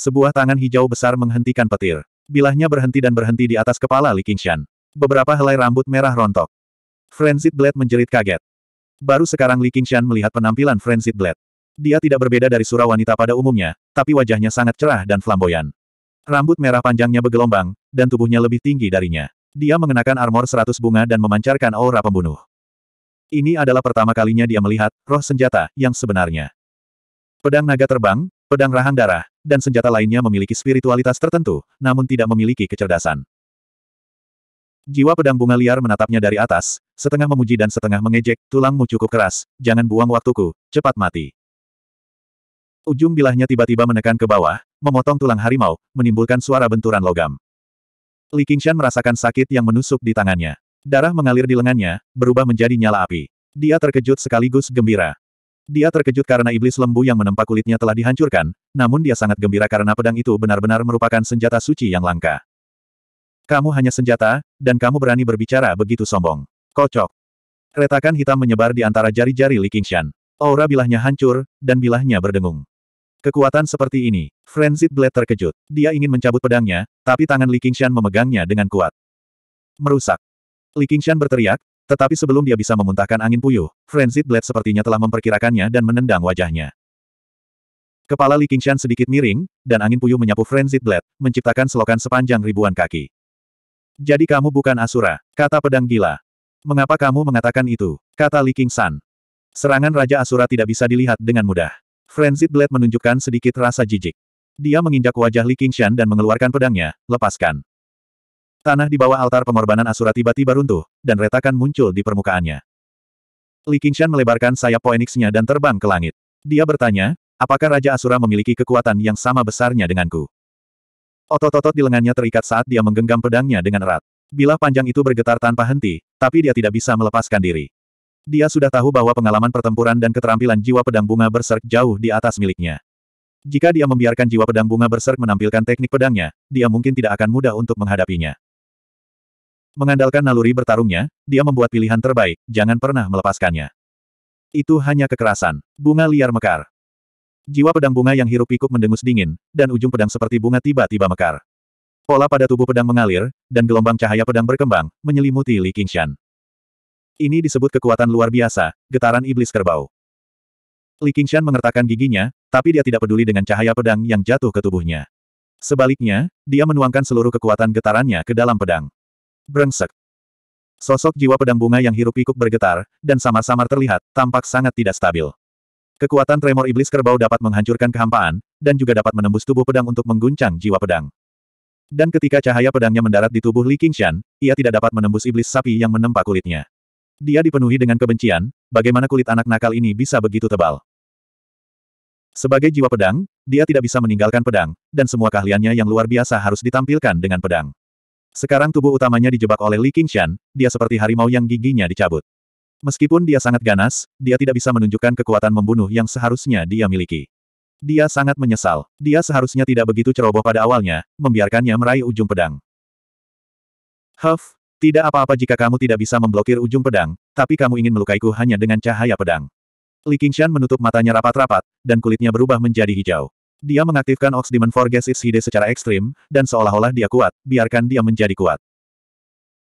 Sebuah tangan hijau besar menghentikan petir. Bilahnya berhenti dan berhenti di atas kepala Li Qingshan. Beberapa helai rambut merah rontok. Frenzied Blade menjerit kaget. Baru sekarang Li Qingshan melihat penampilan Frenzied Blade. Dia tidak berbeda dari surah wanita pada umumnya, tapi wajahnya sangat cerah dan flamboyan. Rambut merah panjangnya bergelombang, dan tubuhnya lebih tinggi darinya. Dia mengenakan armor seratus bunga dan memancarkan aura pembunuh. Ini adalah pertama kalinya dia melihat roh senjata yang sebenarnya. Pedang naga terbang, pedang rahang darah, dan senjata lainnya memiliki spiritualitas tertentu, namun tidak memiliki kecerdasan. Jiwa pedang bunga liar menatapnya dari atas, setengah memuji dan setengah mengejek, tulangmu cukup keras, jangan buang waktuku, cepat mati. Ujung bilahnya tiba-tiba menekan ke bawah, memotong tulang harimau, menimbulkan suara benturan logam. Li Qingshan merasakan sakit yang menusuk di tangannya. Darah mengalir di lengannya, berubah menjadi nyala api. Dia terkejut sekaligus gembira. Dia terkejut karena iblis lembu yang menempa kulitnya telah dihancurkan, namun dia sangat gembira karena pedang itu benar-benar merupakan senjata suci yang langka. Kamu hanya senjata, dan kamu berani berbicara begitu sombong. Kocok. Retakan hitam menyebar di antara jari-jari Li Qingshan. Aura bilahnya hancur, dan bilahnya berdengung. Kekuatan seperti ini, Frenzied Blade terkejut. Dia ingin mencabut pedangnya, tapi tangan Li Qingshan memegangnya dengan kuat. Merusak. Li Qingshan berteriak, tetapi sebelum dia bisa memuntahkan angin puyuh, Frenzied Blade sepertinya telah memperkirakannya dan menendang wajahnya. Kepala Li Qingshan sedikit miring, dan angin puyuh menyapu Frenzied Blade, menciptakan selokan sepanjang ribuan kaki. Jadi kamu bukan Asura, kata pedang gila. Mengapa kamu mengatakan itu, kata Li Qingshan. Serangan Raja Asura tidak bisa dilihat dengan mudah. Frenzied Blade menunjukkan sedikit rasa jijik. Dia menginjak wajah Li Qingshan dan mengeluarkan pedangnya, lepaskan. Tanah di bawah altar pengorbanan Asura tiba-tiba runtuh, dan retakan muncul di permukaannya. Li Qingshan melebarkan sayap phoenix dan terbang ke langit. Dia bertanya, apakah Raja Asura memiliki kekuatan yang sama besarnya denganku? Otot-otot di lengannya terikat saat dia menggenggam pedangnya dengan erat. Bilah panjang itu bergetar tanpa henti, tapi dia tidak bisa melepaskan diri. Dia sudah tahu bahwa pengalaman pertempuran dan keterampilan jiwa pedang bunga berserk jauh di atas miliknya. Jika dia membiarkan jiwa pedang bunga berserk menampilkan teknik pedangnya, dia mungkin tidak akan mudah untuk menghadapinya. Mengandalkan naluri bertarungnya, dia membuat pilihan terbaik, jangan pernah melepaskannya. Itu hanya kekerasan. Bunga liar mekar. Jiwa pedang bunga yang hirup pikuk mendengus dingin, dan ujung pedang seperti bunga tiba-tiba mekar. Pola pada tubuh pedang mengalir, dan gelombang cahaya pedang berkembang, menyelimuti Li Qingshan. Ini disebut kekuatan luar biasa, getaran iblis kerbau. Li Qingshan mengertakkan giginya, tapi dia tidak peduli dengan cahaya pedang yang jatuh ke tubuhnya. Sebaliknya, dia menuangkan seluruh kekuatan getarannya ke dalam pedang. Brengsek. Sosok jiwa pedang bunga yang hirup pikuk bergetar, dan samar-samar terlihat, tampak sangat tidak stabil. Kekuatan tremor iblis kerbau dapat menghancurkan kehampaan, dan juga dapat menembus tubuh pedang untuk mengguncang jiwa pedang. Dan ketika cahaya pedangnya mendarat di tubuh Li Qingshan, ia tidak dapat menembus iblis sapi yang menempa kulitnya. Dia dipenuhi dengan kebencian, bagaimana kulit anak nakal ini bisa begitu tebal. Sebagai jiwa pedang, dia tidak bisa meninggalkan pedang, dan semua keahliannya yang luar biasa harus ditampilkan dengan pedang. Sekarang tubuh utamanya dijebak oleh Li Qingshan, dia seperti harimau yang giginya dicabut. Meskipun dia sangat ganas, dia tidak bisa menunjukkan kekuatan membunuh yang seharusnya dia miliki. Dia sangat menyesal. Dia seharusnya tidak begitu ceroboh pada awalnya, membiarkannya meraih ujung pedang. Huff, tidak apa-apa jika kamu tidak bisa memblokir ujung pedang, tapi kamu ingin melukaiku hanya dengan cahaya pedang. Li Qingshan menutup matanya rapat-rapat, dan kulitnya berubah menjadi hijau. Dia mengaktifkan Ox Demon Forges Its Hide secara ekstrim, dan seolah-olah dia kuat, biarkan dia menjadi kuat.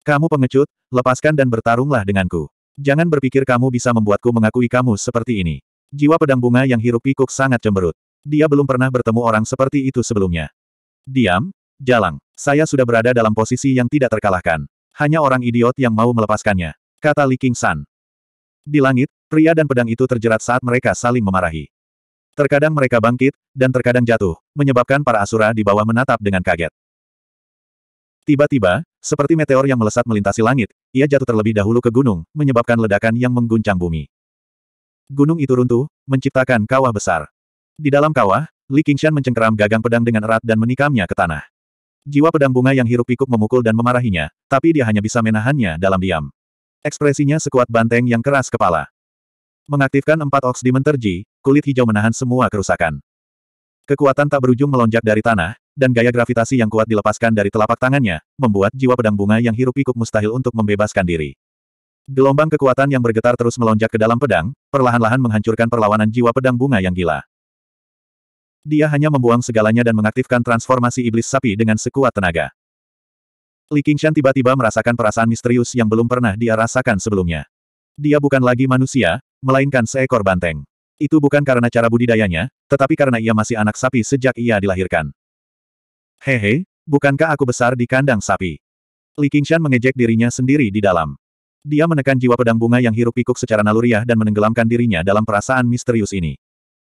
Kamu pengecut, lepaskan dan bertarunglah denganku. Jangan berpikir kamu bisa membuatku mengakui kamu seperti ini. Jiwa pedang bunga yang hirup pikuk sangat cemberut. Dia belum pernah bertemu orang seperti itu sebelumnya. Diam, jalang. Saya sudah berada dalam posisi yang tidak terkalahkan. Hanya orang idiot yang mau melepaskannya. Kata Li King San. Di langit, pria dan pedang itu terjerat saat mereka saling memarahi. Terkadang mereka bangkit, dan terkadang jatuh, menyebabkan para asura di bawah menatap dengan kaget. Tiba-tiba, seperti meteor yang melesat melintasi langit, ia jatuh terlebih dahulu ke gunung, menyebabkan ledakan yang mengguncang bumi. Gunung itu runtuh, menciptakan kawah besar. Di dalam kawah, Li Qingshan mencengkeram gagang pedang dengan erat dan menikamnya ke tanah. Jiwa pedang bunga yang hirup pikuk memukul dan memarahinya, tapi dia hanya bisa menahannya dalam diam. Ekspresinya sekuat banteng yang keras kepala. Mengaktifkan empat oks di menterji, kulit hijau menahan semua kerusakan. Kekuatan tak berujung melonjak dari tanah, dan gaya gravitasi yang kuat dilepaskan dari telapak tangannya, membuat jiwa pedang bunga yang hirup-pikuk mustahil untuk membebaskan diri. Gelombang kekuatan yang bergetar terus melonjak ke dalam pedang, perlahan-lahan menghancurkan perlawanan jiwa pedang bunga yang gila. Dia hanya membuang segalanya dan mengaktifkan transformasi iblis sapi dengan sekuat tenaga. Li Qingshan tiba-tiba merasakan perasaan misterius yang belum pernah dia rasakan sebelumnya. Dia bukan lagi manusia, melainkan seekor banteng. Itu bukan karena cara budidayanya, tetapi karena ia masih anak sapi sejak ia dilahirkan. Hehe, bukankah aku besar di kandang sapi? Li Qingshan mengejek dirinya sendiri di dalam. Dia menekan jiwa pedang bunga yang hirup pikuk secara naluriah dan menenggelamkan dirinya dalam perasaan misterius ini.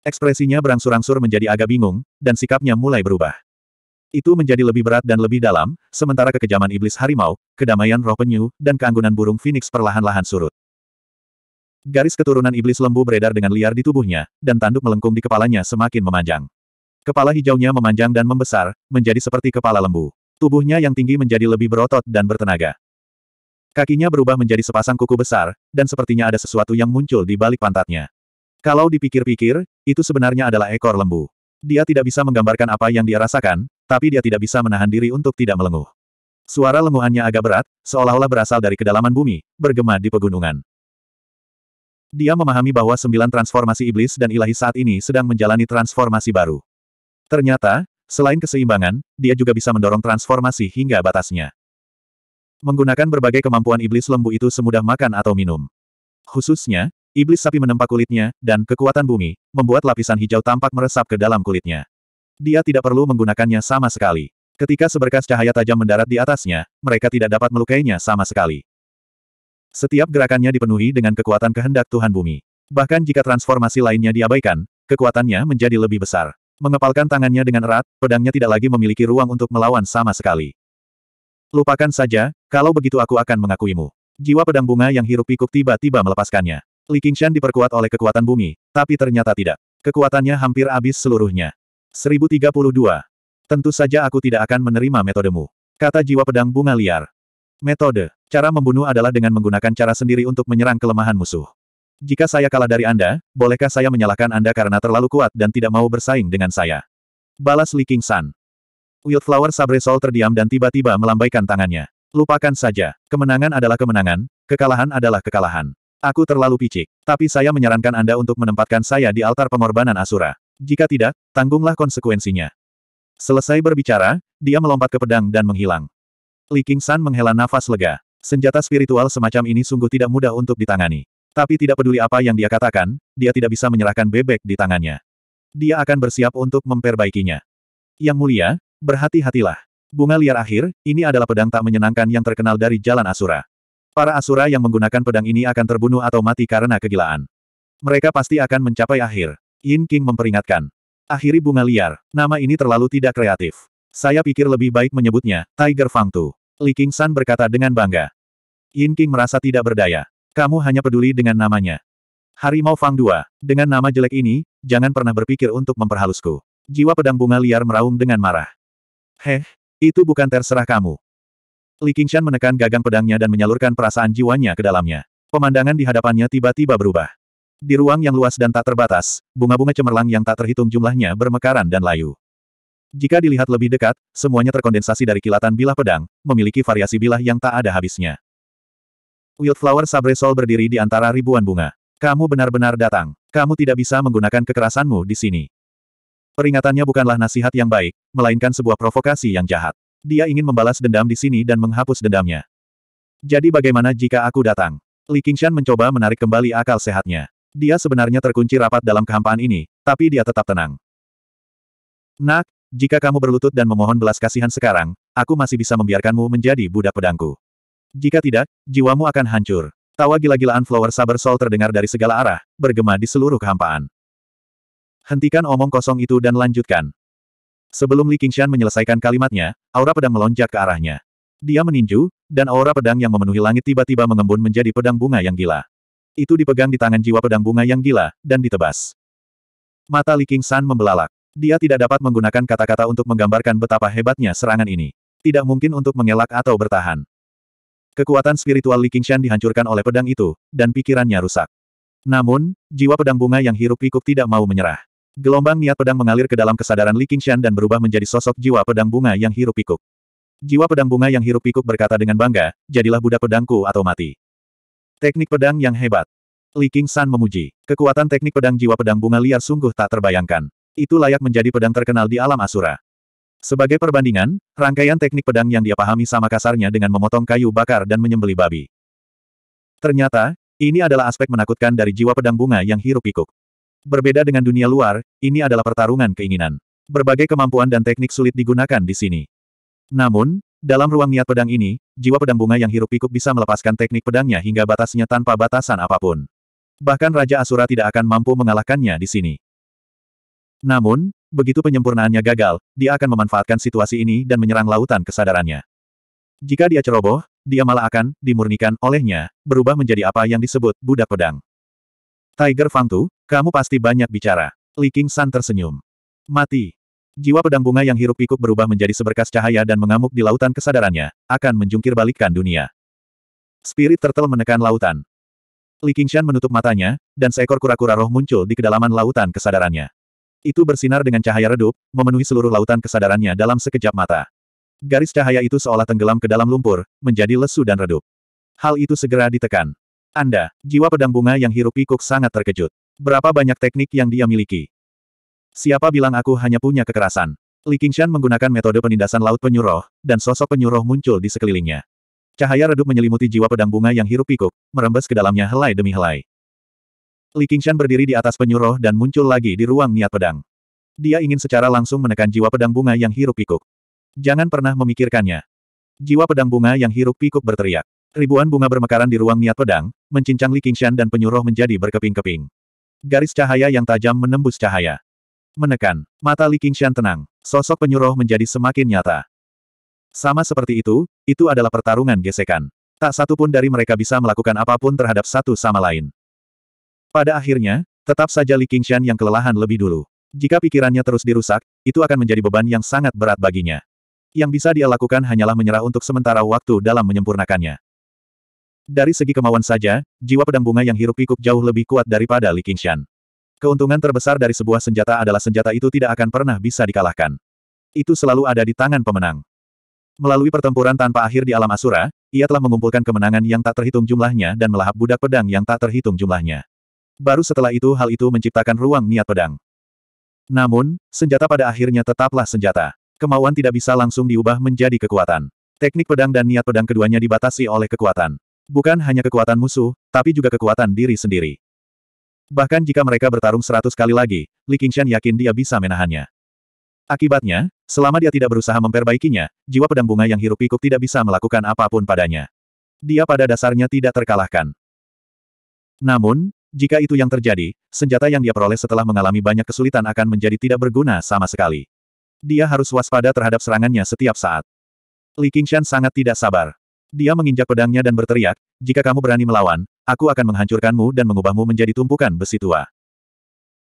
Ekspresinya berangsur-angsur menjadi agak bingung, dan sikapnya mulai berubah. Itu menjadi lebih berat dan lebih dalam, sementara kekejaman iblis harimau, kedamaian roh penyu, dan keanggunan burung phoenix perlahan-lahan surut. Garis keturunan iblis lembu beredar dengan liar di tubuhnya, dan tanduk melengkung di kepalanya semakin memanjang. Kepala hijaunya memanjang dan membesar, menjadi seperti kepala lembu. Tubuhnya yang tinggi menjadi lebih berotot dan bertenaga. Kakinya berubah menjadi sepasang kuku besar, dan sepertinya ada sesuatu yang muncul di balik pantatnya. Kalau dipikir-pikir, itu sebenarnya adalah ekor lembu. Dia tidak bisa menggambarkan apa yang dia rasakan, tapi dia tidak bisa menahan diri untuk tidak melenguh. Suara lenguhannya agak berat, seolah-olah berasal dari kedalaman bumi, bergema di pegunungan. Dia memahami bahwa sembilan transformasi iblis dan ilahi saat ini sedang menjalani transformasi baru. Ternyata, selain keseimbangan, dia juga bisa mendorong transformasi hingga batasnya. Menggunakan berbagai kemampuan iblis lembu itu semudah makan atau minum. Khususnya, iblis sapi menempa kulitnya, dan kekuatan bumi, membuat lapisan hijau tampak meresap ke dalam kulitnya. Dia tidak perlu menggunakannya sama sekali. Ketika seberkas cahaya tajam mendarat di atasnya, mereka tidak dapat melukainya sama sekali. Setiap gerakannya dipenuhi dengan kekuatan kehendak Tuhan bumi. Bahkan jika transformasi lainnya diabaikan, kekuatannya menjadi lebih besar. Mengepalkan tangannya dengan erat, pedangnya tidak lagi memiliki ruang untuk melawan sama sekali. Lupakan saja, kalau begitu aku akan mengakuimu. Jiwa pedang bunga yang hirup pikuk tiba-tiba melepaskannya. Li Qingshan diperkuat oleh kekuatan bumi, tapi ternyata tidak. Kekuatannya hampir habis seluruhnya. 1032. Tentu saja aku tidak akan menerima metodemu. Kata jiwa pedang bunga liar. Metode. Cara membunuh adalah dengan menggunakan cara sendiri untuk menyerang kelemahan musuh. Jika saya kalah dari Anda, bolehkah saya menyalahkan Anda karena terlalu kuat dan tidak mau bersaing dengan saya? Balas Li King San. Wildflower Sabre Sabresol terdiam dan tiba-tiba melambaikan tangannya. Lupakan saja. Kemenangan adalah kemenangan, kekalahan adalah kekalahan. Aku terlalu picik. Tapi saya menyarankan Anda untuk menempatkan saya di altar pengorbanan Asura. Jika tidak, tanggunglah konsekuensinya. Selesai berbicara, dia melompat ke pedang dan menghilang. Li King San menghela nafas lega. Senjata spiritual semacam ini sungguh tidak mudah untuk ditangani. Tapi tidak peduli apa yang dia katakan, dia tidak bisa menyerahkan bebek di tangannya. Dia akan bersiap untuk memperbaikinya. Yang mulia, berhati-hatilah. Bunga liar akhir, ini adalah pedang tak menyenangkan yang terkenal dari jalan Asura. Para Asura yang menggunakan pedang ini akan terbunuh atau mati karena kegilaan. Mereka pasti akan mencapai akhir. Yin King memperingatkan. Akhiri bunga liar, nama ini terlalu tidak kreatif. Saya pikir lebih baik menyebutnya, Tiger Fang Tu. Li King San berkata dengan bangga. Yin King merasa tidak berdaya. Kamu hanya peduli dengan namanya. Harimau Fang dua Dengan nama jelek ini, jangan pernah berpikir untuk memperhalusku. Jiwa pedang bunga liar meraung dengan marah. Heh, itu bukan terserah kamu. Li Qingshan menekan gagang pedangnya dan menyalurkan perasaan jiwanya ke dalamnya. Pemandangan di hadapannya tiba-tiba berubah. Di ruang yang luas dan tak terbatas, bunga-bunga cemerlang yang tak terhitung jumlahnya bermekaran dan layu. Jika dilihat lebih dekat, semuanya terkondensasi dari kilatan bilah pedang, memiliki variasi bilah yang tak ada habisnya. Wild Flower Sabresol berdiri di antara ribuan bunga. Kamu benar-benar datang. Kamu tidak bisa menggunakan kekerasanmu di sini. Peringatannya bukanlah nasihat yang baik, melainkan sebuah provokasi yang jahat. Dia ingin membalas dendam di sini dan menghapus dendamnya. Jadi bagaimana jika aku datang? Li Qingshan mencoba menarik kembali akal sehatnya. Dia sebenarnya terkunci rapat dalam kehampaan ini, tapi dia tetap tenang. Nak, jika kamu berlutut dan memohon belas kasihan sekarang, aku masih bisa membiarkanmu menjadi budak pedangku. Jika tidak, jiwamu akan hancur. Tawa gila-gilaan Flower Saber Soul terdengar dari segala arah, bergema di seluruh kehampaan. Hentikan omong kosong itu dan lanjutkan. Sebelum Li Qingshan menyelesaikan kalimatnya, aura pedang melonjak ke arahnya. Dia meninju, dan aura pedang yang memenuhi langit tiba-tiba mengembun menjadi pedang bunga yang gila. Itu dipegang di tangan jiwa pedang bunga yang gila, dan ditebas. Mata Li Qingshan membelalak. Dia tidak dapat menggunakan kata-kata untuk menggambarkan betapa hebatnya serangan ini. Tidak mungkin untuk mengelak atau bertahan. Kekuatan spiritual Li Qingshan dihancurkan oleh pedang itu, dan pikirannya rusak. Namun, jiwa pedang bunga yang Hirup pikuk tidak mau menyerah. Gelombang niat pedang mengalir ke dalam kesadaran Li Qingshan dan berubah menjadi sosok jiwa pedang bunga yang Hirup pikuk. Jiwa pedang bunga yang Hirup pikuk berkata dengan bangga, jadilah budak pedangku atau mati. Teknik pedang yang hebat. Li Qingshan memuji. Kekuatan teknik pedang jiwa pedang bunga liar sungguh tak terbayangkan. Itu layak menjadi pedang terkenal di alam asura. Sebagai perbandingan, rangkaian teknik pedang yang dia pahami sama kasarnya dengan memotong kayu bakar dan menyembeli babi. Ternyata, ini adalah aspek menakutkan dari jiwa pedang bunga yang hirup pikuk. Berbeda dengan dunia luar, ini adalah pertarungan keinginan. Berbagai kemampuan dan teknik sulit digunakan di sini. Namun, dalam ruang niat pedang ini, jiwa pedang bunga yang hirup pikuk bisa melepaskan teknik pedangnya hingga batasnya tanpa batasan apapun. Bahkan Raja Asura tidak akan mampu mengalahkannya di sini. Namun, Begitu penyempurnaannya gagal, dia akan memanfaatkan situasi ini dan menyerang lautan kesadarannya. Jika dia ceroboh, dia malah akan dimurnikan olehnya, berubah menjadi apa yang disebut budak pedang. Tiger Fang Fangtu, kamu pasti banyak bicara. Li King San tersenyum. Mati. Jiwa pedang bunga yang hirup pikuk berubah menjadi seberkas cahaya dan mengamuk di lautan kesadarannya, akan menjungkir balikkan dunia. Spirit Turtle menekan lautan. Li Qingshan menutup matanya, dan seekor kura-kura roh muncul di kedalaman lautan kesadarannya. Itu bersinar dengan cahaya redup, memenuhi seluruh lautan kesadarannya dalam sekejap mata. Garis cahaya itu seolah tenggelam ke dalam lumpur, menjadi lesu dan redup. Hal itu segera ditekan. Anda, jiwa pedang bunga yang hirup pikuk sangat terkejut. Berapa banyak teknik yang dia miliki? Siapa bilang aku hanya punya kekerasan? Li Qingshan menggunakan metode penindasan laut penyuruh, dan sosok penyuruh muncul di sekelilingnya. Cahaya redup menyelimuti jiwa pedang bunga yang hirup pikuk, merembes ke dalamnya helai demi helai. Li Qingshan berdiri di atas penyuruh dan muncul lagi di ruang niat pedang. Dia ingin secara langsung menekan jiwa pedang bunga yang hiruk-pikuk. Jangan pernah memikirkannya. Jiwa pedang bunga yang hiruk-pikuk berteriak. Ribuan bunga bermekaran di ruang niat pedang, mencincang Li Qingshan dan penyuruh menjadi berkeping-keping. Garis cahaya yang tajam menembus cahaya. Menekan. Mata Li Qingshan tenang. Sosok penyuruh menjadi semakin nyata. Sama seperti itu, itu adalah pertarungan gesekan. Tak satu pun dari mereka bisa melakukan apapun terhadap satu sama lain. Pada akhirnya, tetap saja Li Qingshan yang kelelahan lebih dulu. Jika pikirannya terus dirusak, itu akan menjadi beban yang sangat berat baginya. Yang bisa dia lakukan hanyalah menyerah untuk sementara waktu dalam menyempurnakannya. Dari segi kemauan saja, jiwa pedang bunga yang hirup pikuk jauh lebih kuat daripada Li Qingshan. Keuntungan terbesar dari sebuah senjata adalah senjata itu tidak akan pernah bisa dikalahkan. Itu selalu ada di tangan pemenang. Melalui pertempuran tanpa akhir di alam Asura, ia telah mengumpulkan kemenangan yang tak terhitung jumlahnya dan melahap budak pedang yang tak terhitung jumlahnya. Baru setelah itu hal itu menciptakan ruang niat pedang. Namun, senjata pada akhirnya tetaplah senjata. Kemauan tidak bisa langsung diubah menjadi kekuatan. Teknik pedang dan niat pedang keduanya dibatasi oleh kekuatan. Bukan hanya kekuatan musuh, tapi juga kekuatan diri sendiri. Bahkan jika mereka bertarung seratus kali lagi, Li Qingshan yakin dia bisa menahannya. Akibatnya, selama dia tidak berusaha memperbaikinya, jiwa pedang bunga yang hirup pikuk tidak bisa melakukan apapun padanya. Dia pada dasarnya tidak terkalahkan. Namun, jika itu yang terjadi, senjata yang dia peroleh setelah mengalami banyak kesulitan akan menjadi tidak berguna sama sekali. Dia harus waspada terhadap serangannya setiap saat. Li Qingshan sangat tidak sabar. Dia menginjak pedangnya dan berteriak, jika kamu berani melawan, aku akan menghancurkanmu dan mengubahmu menjadi tumpukan besi tua.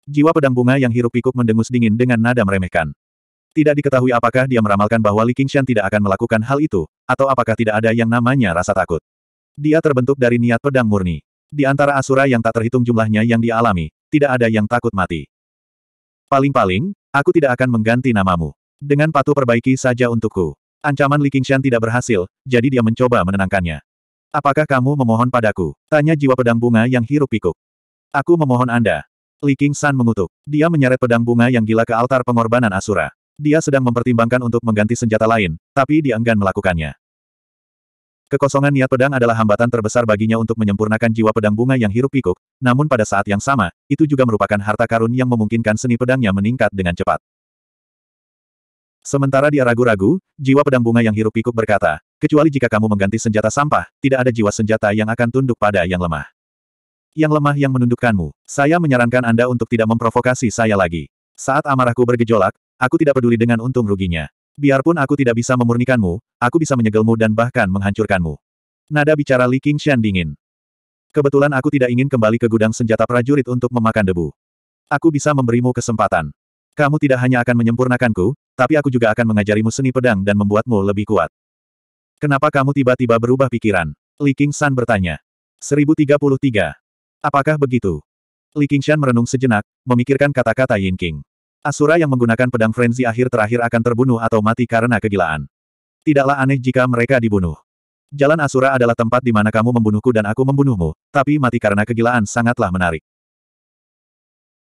Jiwa pedang bunga yang hirup pikuk mendengus dingin dengan nada meremehkan. Tidak diketahui apakah dia meramalkan bahwa Li Qingshan tidak akan melakukan hal itu, atau apakah tidak ada yang namanya rasa takut. Dia terbentuk dari niat pedang murni. Di antara Asura yang tak terhitung jumlahnya yang dialami, tidak ada yang takut mati. Paling-paling, aku tidak akan mengganti namamu. Dengan patuh perbaiki saja untukku. Ancaman Li Qingshan tidak berhasil, jadi dia mencoba menenangkannya. Apakah kamu memohon padaku? Tanya jiwa pedang bunga yang hirup pikuk. Aku memohon Anda. Li Qingshan mengutuk. Dia menyeret pedang bunga yang gila ke altar pengorbanan Asura. Dia sedang mempertimbangkan untuk mengganti senjata lain, tapi dia enggan melakukannya. Kekosongan niat pedang adalah hambatan terbesar baginya untuk menyempurnakan jiwa pedang bunga yang hirup pikuk, namun pada saat yang sama, itu juga merupakan harta karun yang memungkinkan seni pedangnya meningkat dengan cepat. Sementara dia ragu-ragu, jiwa pedang bunga yang hirup pikuk berkata, kecuali jika kamu mengganti senjata sampah, tidak ada jiwa senjata yang akan tunduk pada yang lemah. Yang lemah yang menundukkanmu, saya menyarankan Anda untuk tidak memprovokasi saya lagi. Saat amarahku bergejolak, aku tidak peduli dengan untung ruginya. Biarpun aku tidak bisa memurnikanmu, aku bisa menyegelmu dan bahkan menghancurkanmu. Nada bicara Li Qingshan dingin. Kebetulan aku tidak ingin kembali ke gudang senjata prajurit untuk memakan debu. Aku bisa memberimu kesempatan. Kamu tidak hanya akan menyempurnakanku, tapi aku juga akan mengajarimu seni pedang dan membuatmu lebih kuat. Kenapa kamu tiba-tiba berubah pikiran? Li Qingshan bertanya. 1033. Apakah begitu? Li Qingshan merenung sejenak, memikirkan kata-kata Yin King. Asura yang menggunakan pedang frenzy akhir terakhir akan terbunuh atau mati karena kegilaan. Tidaklah aneh jika mereka dibunuh. Jalan Asura adalah tempat di mana kamu membunuhku dan aku membunuhmu, tapi mati karena kegilaan sangatlah menarik.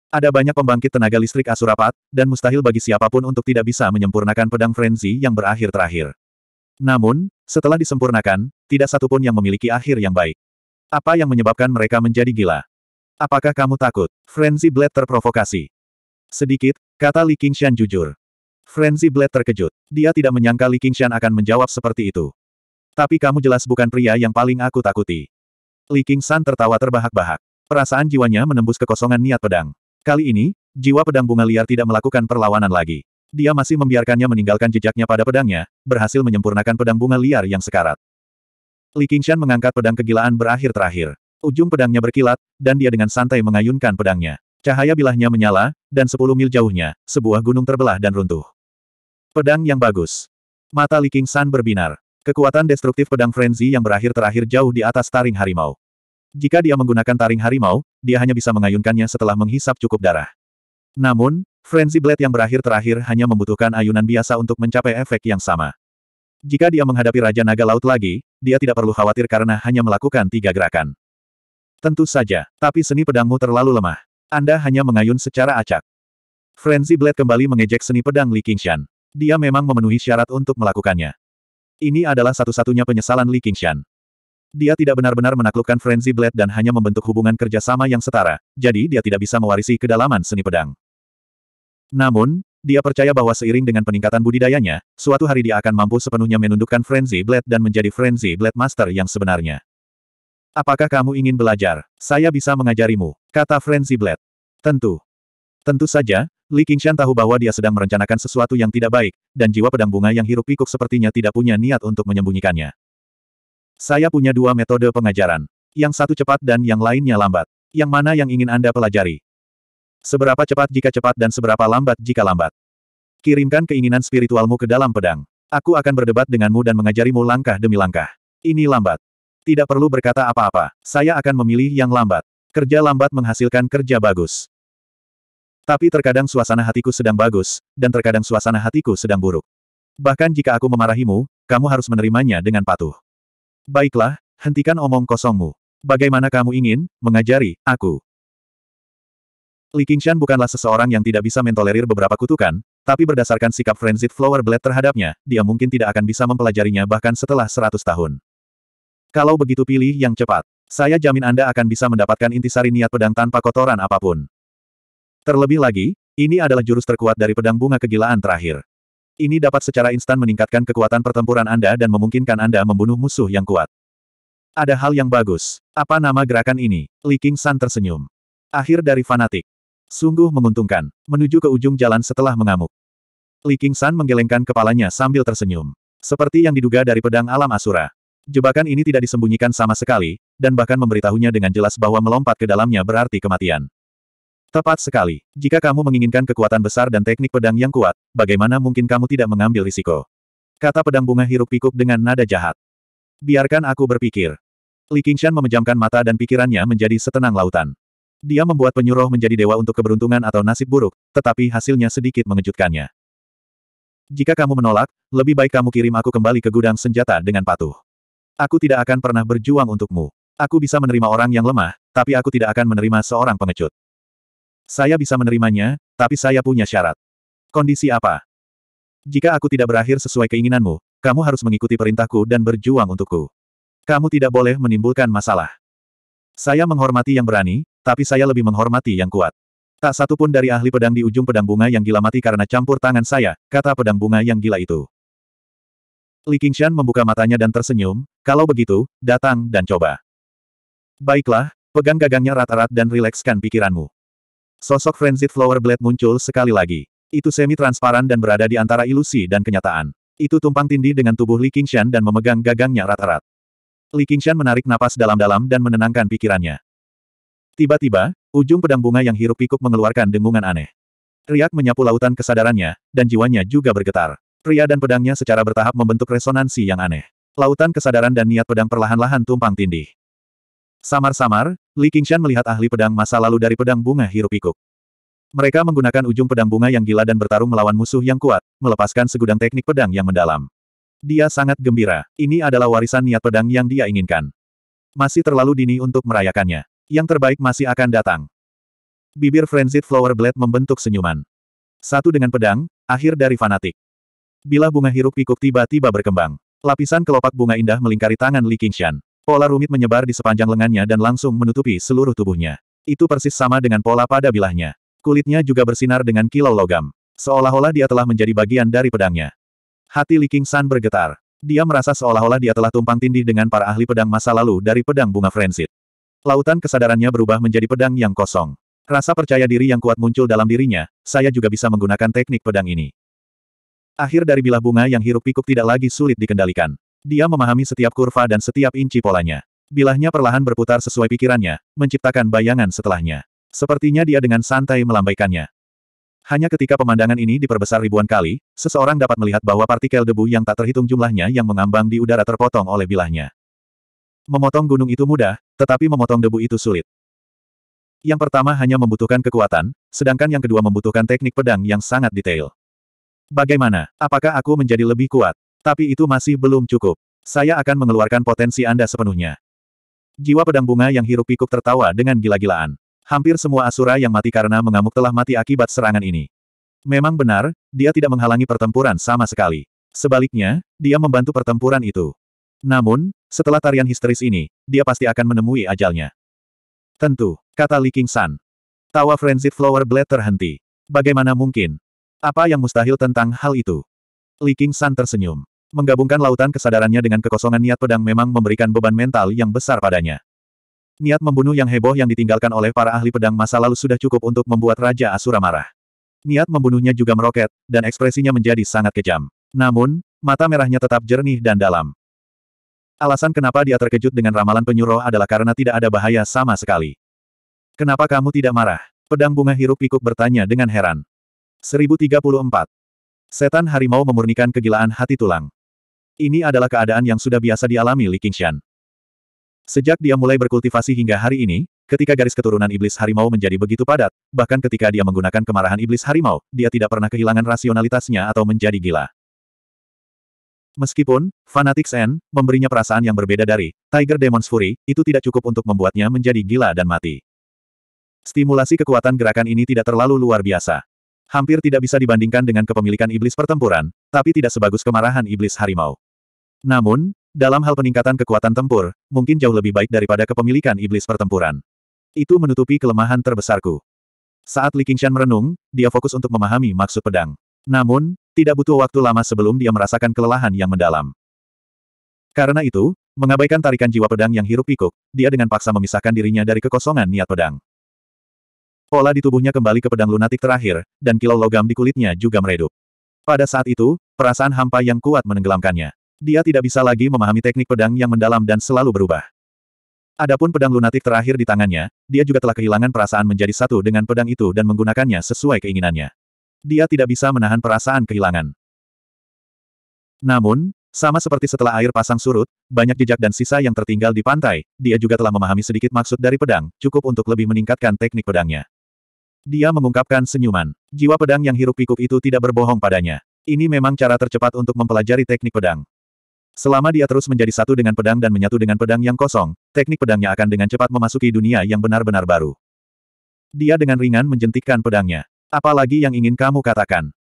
Ada banyak pembangkit tenaga listrik Asura Pat, dan mustahil bagi siapapun untuk tidak bisa menyempurnakan pedang frenzy yang berakhir terakhir. Namun, setelah disempurnakan, tidak satupun yang memiliki akhir yang baik. Apa yang menyebabkan mereka menjadi gila? Apakah kamu takut? Frenzy Blade terprovokasi. Sedikit, kata Li Qingshan jujur. Frenzy Blade terkejut. Dia tidak menyangka Li Qingshan akan menjawab seperti itu. Tapi kamu jelas bukan pria yang paling aku takuti. Li Qingshan tertawa terbahak-bahak. Perasaan jiwanya menembus kekosongan niat pedang. Kali ini, jiwa pedang bunga liar tidak melakukan perlawanan lagi. Dia masih membiarkannya meninggalkan jejaknya pada pedangnya, berhasil menyempurnakan pedang bunga liar yang sekarat. Li Qingshan mengangkat pedang kegilaan berakhir terakhir. Ujung pedangnya berkilat, dan dia dengan santai mengayunkan pedangnya. Cahaya bilahnya menyala, dan sepuluh mil jauhnya, sebuah gunung terbelah dan runtuh. Pedang yang bagus. Mata Li King San berbinar. Kekuatan destruktif pedang frenzy yang berakhir-terakhir jauh di atas taring harimau. Jika dia menggunakan taring harimau, dia hanya bisa mengayunkannya setelah menghisap cukup darah. Namun, frenzy blade yang berakhir-terakhir hanya membutuhkan ayunan biasa untuk mencapai efek yang sama. Jika dia menghadapi Raja Naga Laut lagi, dia tidak perlu khawatir karena hanya melakukan tiga gerakan. Tentu saja, tapi seni pedangmu terlalu lemah. Anda hanya mengayun secara acak. Frenzy Blade kembali mengejek seni pedang Li Qingshan. Dia memang memenuhi syarat untuk melakukannya. Ini adalah satu-satunya penyesalan Li Qingshan. Dia tidak benar-benar menaklukkan Frenzy Blade dan hanya membentuk hubungan kerjasama yang setara, jadi dia tidak bisa mewarisi kedalaman seni pedang. Namun, dia percaya bahwa seiring dengan peningkatan budidayanya, suatu hari dia akan mampu sepenuhnya menundukkan Frenzy Blade dan menjadi Frenzy Blade Master yang sebenarnya. Apakah kamu ingin belajar? Saya bisa mengajarimu, kata Frenzy Blade. Tentu. Tentu saja, Li Qingshan tahu bahwa dia sedang merencanakan sesuatu yang tidak baik, dan jiwa pedang bunga yang hirup pikuk sepertinya tidak punya niat untuk menyembunyikannya. Saya punya dua metode pengajaran. Yang satu cepat dan yang lainnya lambat. Yang mana yang ingin Anda pelajari? Seberapa cepat jika cepat dan seberapa lambat jika lambat? Kirimkan keinginan spiritualmu ke dalam pedang. Aku akan berdebat denganmu dan mengajarimu langkah demi langkah. Ini lambat. Tidak perlu berkata apa-apa, saya akan memilih yang lambat. Kerja lambat menghasilkan kerja bagus. Tapi terkadang suasana hatiku sedang bagus, dan terkadang suasana hatiku sedang buruk. Bahkan jika aku memarahimu, kamu harus menerimanya dengan patuh. Baiklah, hentikan omong kosongmu. Bagaimana kamu ingin, mengajari, aku. Li Qingshan bukanlah seseorang yang tidak bisa mentolerir beberapa kutukan, tapi berdasarkan sikap frenzied flower blade terhadapnya, dia mungkin tidak akan bisa mempelajarinya bahkan setelah seratus tahun. Kalau begitu pilih yang cepat. Saya jamin Anda akan bisa mendapatkan intisari niat pedang tanpa kotoran apapun. Terlebih lagi, ini adalah jurus terkuat dari pedang bunga kegilaan terakhir. Ini dapat secara instan meningkatkan kekuatan pertempuran Anda dan memungkinkan Anda membunuh musuh yang kuat. Ada hal yang bagus. Apa nama gerakan ini? Li King San tersenyum. Akhir dari fanatik. Sungguh menguntungkan. Menuju ke ujung jalan setelah mengamuk. Li King San menggelengkan kepalanya sambil tersenyum. Seperti yang diduga dari pedang alam Asura. Jebakan ini tidak disembunyikan sama sekali, dan bahkan memberitahunya dengan jelas bahwa melompat ke dalamnya berarti kematian. Tepat sekali. Jika kamu menginginkan kekuatan besar dan teknik pedang yang kuat, bagaimana mungkin kamu tidak mengambil risiko? Kata pedang bunga hiruk pikuk dengan nada jahat. Biarkan aku berpikir. Li Qingshan memejamkan mata dan pikirannya menjadi setenang lautan. Dia membuat penyuruh menjadi dewa untuk keberuntungan atau nasib buruk, tetapi hasilnya sedikit mengejutkannya. Jika kamu menolak, lebih baik kamu kirim aku kembali ke gudang senjata dengan patuh. Aku tidak akan pernah berjuang untukmu. Aku bisa menerima orang yang lemah, tapi aku tidak akan menerima seorang pengecut. Saya bisa menerimanya, tapi saya punya syarat. Kondisi apa? Jika aku tidak berakhir sesuai keinginanmu, kamu harus mengikuti perintahku dan berjuang untukku. Kamu tidak boleh menimbulkan masalah. Saya menghormati yang berani, tapi saya lebih menghormati yang kuat. Tak satu pun dari ahli pedang di ujung pedang bunga yang gila mati karena campur tangan saya, kata pedang bunga yang gila itu. Li Qingshan membuka matanya dan tersenyum, kalau begitu, datang dan coba. Baiklah, pegang gagangnya rata-rat dan rilekskan pikiranmu. Sosok Frenzied Flower Blade muncul sekali lagi. Itu semi-transparan dan berada di antara ilusi dan kenyataan. Itu tumpang tindih dengan tubuh Li Qingshan dan memegang gagangnya rata-rat. Li Qingshan menarik napas dalam-dalam dan menenangkan pikirannya. Tiba-tiba, ujung pedang bunga yang hirup pikuk mengeluarkan dengungan aneh. Riak menyapu lautan kesadarannya, dan jiwanya juga bergetar. Pria dan pedangnya secara bertahap membentuk resonansi yang aneh. Lautan kesadaran dan niat pedang perlahan-lahan tumpang tindih. Samar-samar, Li Qingshan melihat ahli pedang masa lalu dari pedang bunga hirup-pikuk. Mereka menggunakan ujung pedang bunga yang gila dan bertarung melawan musuh yang kuat, melepaskan segudang teknik pedang yang mendalam. Dia sangat gembira. Ini adalah warisan niat pedang yang dia inginkan. Masih terlalu dini untuk merayakannya. Yang terbaik masih akan datang. Bibir Frenzied Flower Blade membentuk senyuman. Satu dengan pedang, akhir dari fanatik. Bila bunga hirup pikuk tiba-tiba berkembang, lapisan kelopak bunga indah melingkari tangan Li Qingshan. Pola rumit menyebar di sepanjang lengannya dan langsung menutupi seluruh tubuhnya. Itu persis sama dengan pola pada bilahnya. Kulitnya juga bersinar dengan kilau logam. Seolah-olah dia telah menjadi bagian dari pedangnya. Hati Li Qingshan bergetar. Dia merasa seolah-olah dia telah tumpang tindih dengan para ahli pedang masa lalu dari pedang bunga frenzit. Lautan kesadarannya berubah menjadi pedang yang kosong. Rasa percaya diri yang kuat muncul dalam dirinya, saya juga bisa menggunakan teknik pedang ini. Akhir dari bilah bunga yang hirup pikuk tidak lagi sulit dikendalikan. Dia memahami setiap kurva dan setiap inci polanya. Bilahnya perlahan berputar sesuai pikirannya, menciptakan bayangan setelahnya. Sepertinya dia dengan santai melambaikannya. Hanya ketika pemandangan ini diperbesar ribuan kali, seseorang dapat melihat bahwa partikel debu yang tak terhitung jumlahnya yang mengambang di udara terpotong oleh bilahnya. Memotong gunung itu mudah, tetapi memotong debu itu sulit. Yang pertama hanya membutuhkan kekuatan, sedangkan yang kedua membutuhkan teknik pedang yang sangat detail. Bagaimana? Apakah aku menjadi lebih kuat? Tapi itu masih belum cukup. Saya akan mengeluarkan potensi Anda sepenuhnya. Jiwa pedang bunga yang hirup pikuk tertawa dengan gila-gilaan. Hampir semua Asura yang mati karena mengamuk telah mati akibat serangan ini. Memang benar, dia tidak menghalangi pertempuran sama sekali. Sebaliknya, dia membantu pertempuran itu. Namun, setelah tarian histeris ini, dia pasti akan menemui ajalnya. Tentu, kata Li King San. Tawa frenzied Flower Blade terhenti. Bagaimana mungkin, apa yang mustahil tentang hal itu? Li King San tersenyum. Menggabungkan lautan kesadarannya dengan kekosongan niat pedang memang memberikan beban mental yang besar padanya. Niat membunuh yang heboh yang ditinggalkan oleh para ahli pedang masa lalu sudah cukup untuk membuat Raja Asura marah. Niat membunuhnya juga meroket, dan ekspresinya menjadi sangat kejam. Namun, mata merahnya tetap jernih dan dalam. Alasan kenapa dia terkejut dengan ramalan penyuruh adalah karena tidak ada bahaya sama sekali. Kenapa kamu tidak marah? Pedang bunga Hirup pikuk bertanya dengan heran. 1034. Setan harimau memurnikan kegilaan hati tulang. Ini adalah keadaan yang sudah biasa dialami Li Qingshan. Sejak dia mulai berkultivasi hingga hari ini, ketika garis keturunan iblis harimau menjadi begitu padat, bahkan ketika dia menggunakan kemarahan iblis harimau, dia tidak pernah kehilangan rasionalitasnya atau menjadi gila. Meskipun, Fanatics N memberinya perasaan yang berbeda dari Tiger Demon's Fury, itu tidak cukup untuk membuatnya menjadi gila dan mati. Stimulasi kekuatan gerakan ini tidak terlalu luar biasa. Hampir tidak bisa dibandingkan dengan kepemilikan iblis pertempuran, tapi tidak sebagus kemarahan iblis harimau. Namun, dalam hal peningkatan kekuatan tempur, mungkin jauh lebih baik daripada kepemilikan iblis pertempuran. Itu menutupi kelemahan terbesarku. Saat Li Qingshan merenung, dia fokus untuk memahami maksud pedang. Namun, tidak butuh waktu lama sebelum dia merasakan kelelahan yang mendalam. Karena itu, mengabaikan tarikan jiwa pedang yang hirup pikuk, dia dengan paksa memisahkan dirinya dari kekosongan niat pedang. Pola di tubuhnya kembali ke pedang lunatik terakhir, dan kilau logam di kulitnya juga meredup. Pada saat itu, perasaan hampa yang kuat menenggelamkannya. Dia tidak bisa lagi memahami teknik pedang yang mendalam dan selalu berubah. Adapun pedang lunatik terakhir di tangannya, dia juga telah kehilangan perasaan menjadi satu dengan pedang itu dan menggunakannya sesuai keinginannya. Dia tidak bisa menahan perasaan kehilangan. Namun, sama seperti setelah air pasang surut, banyak jejak dan sisa yang tertinggal di pantai, dia juga telah memahami sedikit maksud dari pedang, cukup untuk lebih meningkatkan teknik pedangnya. Dia mengungkapkan senyuman. Jiwa pedang yang hiruk-pikuk itu tidak berbohong padanya. Ini memang cara tercepat untuk mempelajari teknik pedang. Selama dia terus menjadi satu dengan pedang dan menyatu dengan pedang yang kosong, teknik pedangnya akan dengan cepat memasuki dunia yang benar-benar baru. Dia dengan ringan menjentikkan pedangnya. Apalagi yang ingin kamu katakan?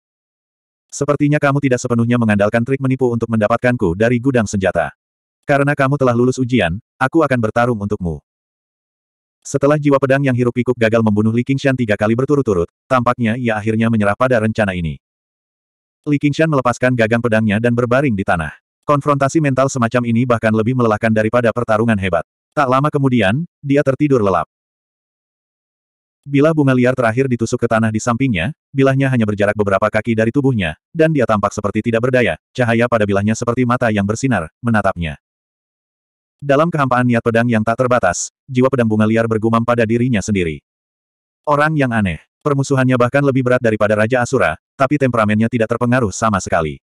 Sepertinya kamu tidak sepenuhnya mengandalkan trik menipu untuk mendapatkanku dari gudang senjata. Karena kamu telah lulus ujian, aku akan bertarung untukmu. Setelah jiwa pedang yang hirup pikuk gagal membunuh Li Qingshan tiga kali berturut-turut, tampaknya ia akhirnya menyerah pada rencana ini. Li Qingshan melepaskan gagang pedangnya dan berbaring di tanah. Konfrontasi mental semacam ini bahkan lebih melelahkan daripada pertarungan hebat. Tak lama kemudian, dia tertidur lelap. Bila bunga liar terakhir ditusuk ke tanah di sampingnya, bilahnya hanya berjarak beberapa kaki dari tubuhnya, dan dia tampak seperti tidak berdaya, cahaya pada bilahnya seperti mata yang bersinar, menatapnya. Dalam kehampaan niat pedang yang tak terbatas, jiwa pedang bunga liar bergumam pada dirinya sendiri. Orang yang aneh. Permusuhannya bahkan lebih berat daripada Raja Asura, tapi temperamennya tidak terpengaruh sama sekali.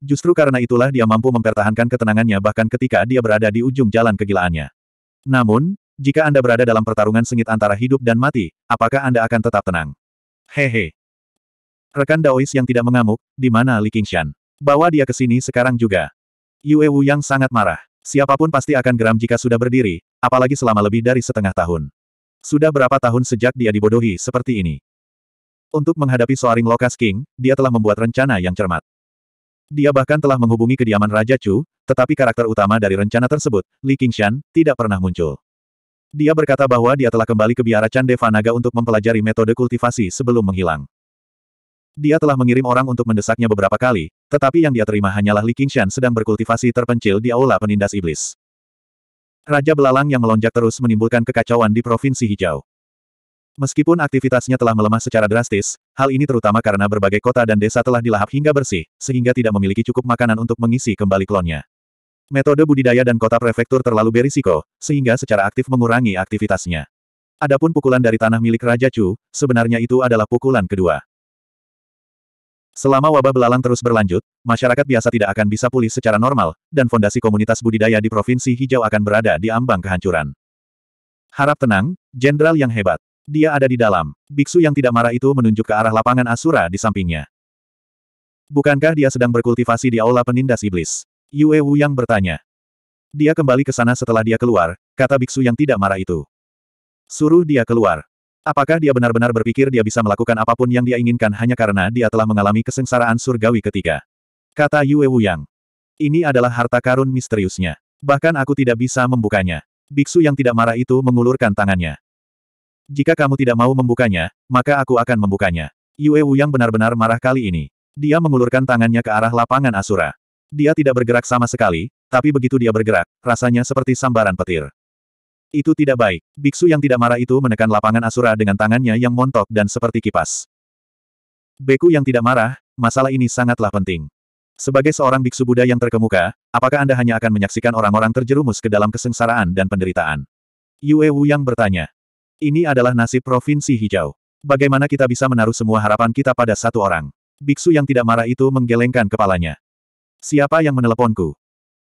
Justru karena itulah dia mampu mempertahankan ketenangannya bahkan ketika dia berada di ujung jalan kegilaannya. Namun, jika Anda berada dalam pertarungan sengit antara hidup dan mati, apakah Anda akan tetap tenang? Hehe. Rekan Daois yang tidak mengamuk, di mana Li Qingshan? Bawa dia ke sini sekarang juga. Yue Wu yang sangat marah. Siapapun pasti akan geram jika sudah berdiri, apalagi selama lebih dari setengah tahun. Sudah berapa tahun sejak dia dibodohi seperti ini. Untuk menghadapi Soaring Lokas King, dia telah membuat rencana yang cermat. Dia bahkan telah menghubungi kediaman Raja Chu, tetapi karakter utama dari rencana tersebut, Li Qingshan, tidak pernah muncul. Dia berkata bahwa dia telah kembali ke biara Chandeva Naga untuk mempelajari metode kultivasi sebelum menghilang. Dia telah mengirim orang untuk mendesaknya beberapa kali, tetapi yang dia terima hanyalah Li Qingshan sedang berkultivasi terpencil di aula penindas iblis. Raja Belalang yang melonjak terus menimbulkan kekacauan di Provinsi Hijau. Meskipun aktivitasnya telah melemah secara drastis, hal ini terutama karena berbagai kota dan desa telah dilahap hingga bersih, sehingga tidak memiliki cukup makanan untuk mengisi kembali klonnya. Metode budidaya dan kota prefektur terlalu berisiko, sehingga secara aktif mengurangi aktivitasnya. Adapun pukulan dari tanah milik Raja Chu, sebenarnya itu adalah pukulan kedua. Selama wabah belalang terus berlanjut, masyarakat biasa tidak akan bisa pulih secara normal, dan fondasi komunitas budidaya di Provinsi Hijau akan berada di ambang kehancuran. Harap tenang, jenderal yang hebat. Dia ada di dalam. Biksu yang tidak marah itu menunjuk ke arah lapangan Asura di sampingnya. Bukankah dia sedang berkultivasi di Aula Penindas Iblis? Yue Wu yang bertanya. Dia kembali ke sana setelah dia keluar, kata biksu yang tidak marah itu. Suruh dia keluar. Apakah dia benar-benar berpikir dia bisa melakukan apapun yang dia inginkan hanya karena dia telah mengalami kesengsaraan surgawi ketiga? Kata Yue Wuyang. Ini adalah harta karun misteriusnya. Bahkan aku tidak bisa membukanya. Biksu yang tidak marah itu mengulurkan tangannya. Jika kamu tidak mau membukanya, maka aku akan membukanya. Yue Wuyang benar-benar marah kali ini. Dia mengulurkan tangannya ke arah lapangan Asura. Dia tidak bergerak sama sekali, tapi begitu dia bergerak, rasanya seperti sambaran petir. Itu tidak baik. Biksu yang tidak marah itu menekan lapangan Asura dengan tangannya yang montok dan seperti kipas. Beku yang tidak marah, masalah ini sangatlah penting. Sebagai seorang biksu Buddha yang terkemuka, apakah Anda hanya akan menyaksikan orang-orang terjerumus ke dalam kesengsaraan dan penderitaan? Yue Wu yang bertanya. Ini adalah nasib Provinsi Hijau. Bagaimana kita bisa menaruh semua harapan kita pada satu orang? Biksu yang tidak marah itu menggelengkan kepalanya. Siapa yang meneleponku?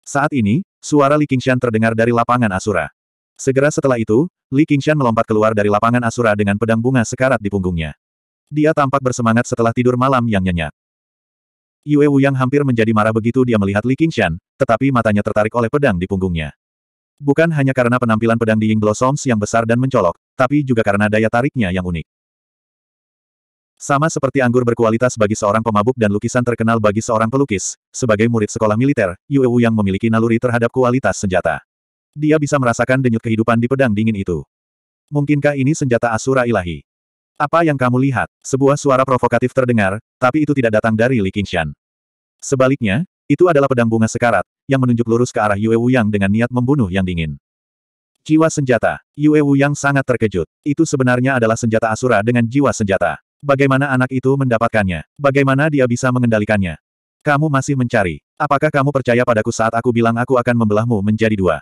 Saat ini, suara Li Qingshan terdengar dari lapangan Asura. Segera setelah itu, Li Qingshan melompat keluar dari lapangan Asura dengan pedang bunga sekarat di punggungnya. Dia tampak bersemangat setelah tidur malam yang nyenyak. Yue Wu yang hampir menjadi marah begitu dia melihat Li Qingshan, tetapi matanya tertarik oleh pedang di punggungnya. Bukan hanya karena penampilan pedang di Ying Blossoms yang besar dan mencolok, tapi juga karena daya tariknya yang unik. Sama seperti anggur berkualitas bagi seorang pemabuk dan lukisan terkenal bagi seorang pelukis, sebagai murid sekolah militer, Yue Wu yang memiliki naluri terhadap kualitas senjata. Dia bisa merasakan denyut kehidupan di pedang dingin itu. Mungkinkah ini senjata Asura Ilahi? Apa yang kamu lihat? Sebuah suara provokatif terdengar, tapi itu tidak datang dari Li Qingshan. Sebaliknya, itu adalah pedang bunga sekarat, yang menunjuk lurus ke arah Yue Wuyang dengan niat membunuh yang dingin. Jiwa senjata. Yue Wuyang sangat terkejut. Itu sebenarnya adalah senjata Asura dengan jiwa senjata. Bagaimana anak itu mendapatkannya? Bagaimana dia bisa mengendalikannya? Kamu masih mencari. Apakah kamu percaya padaku saat aku bilang aku akan membelahmu menjadi dua?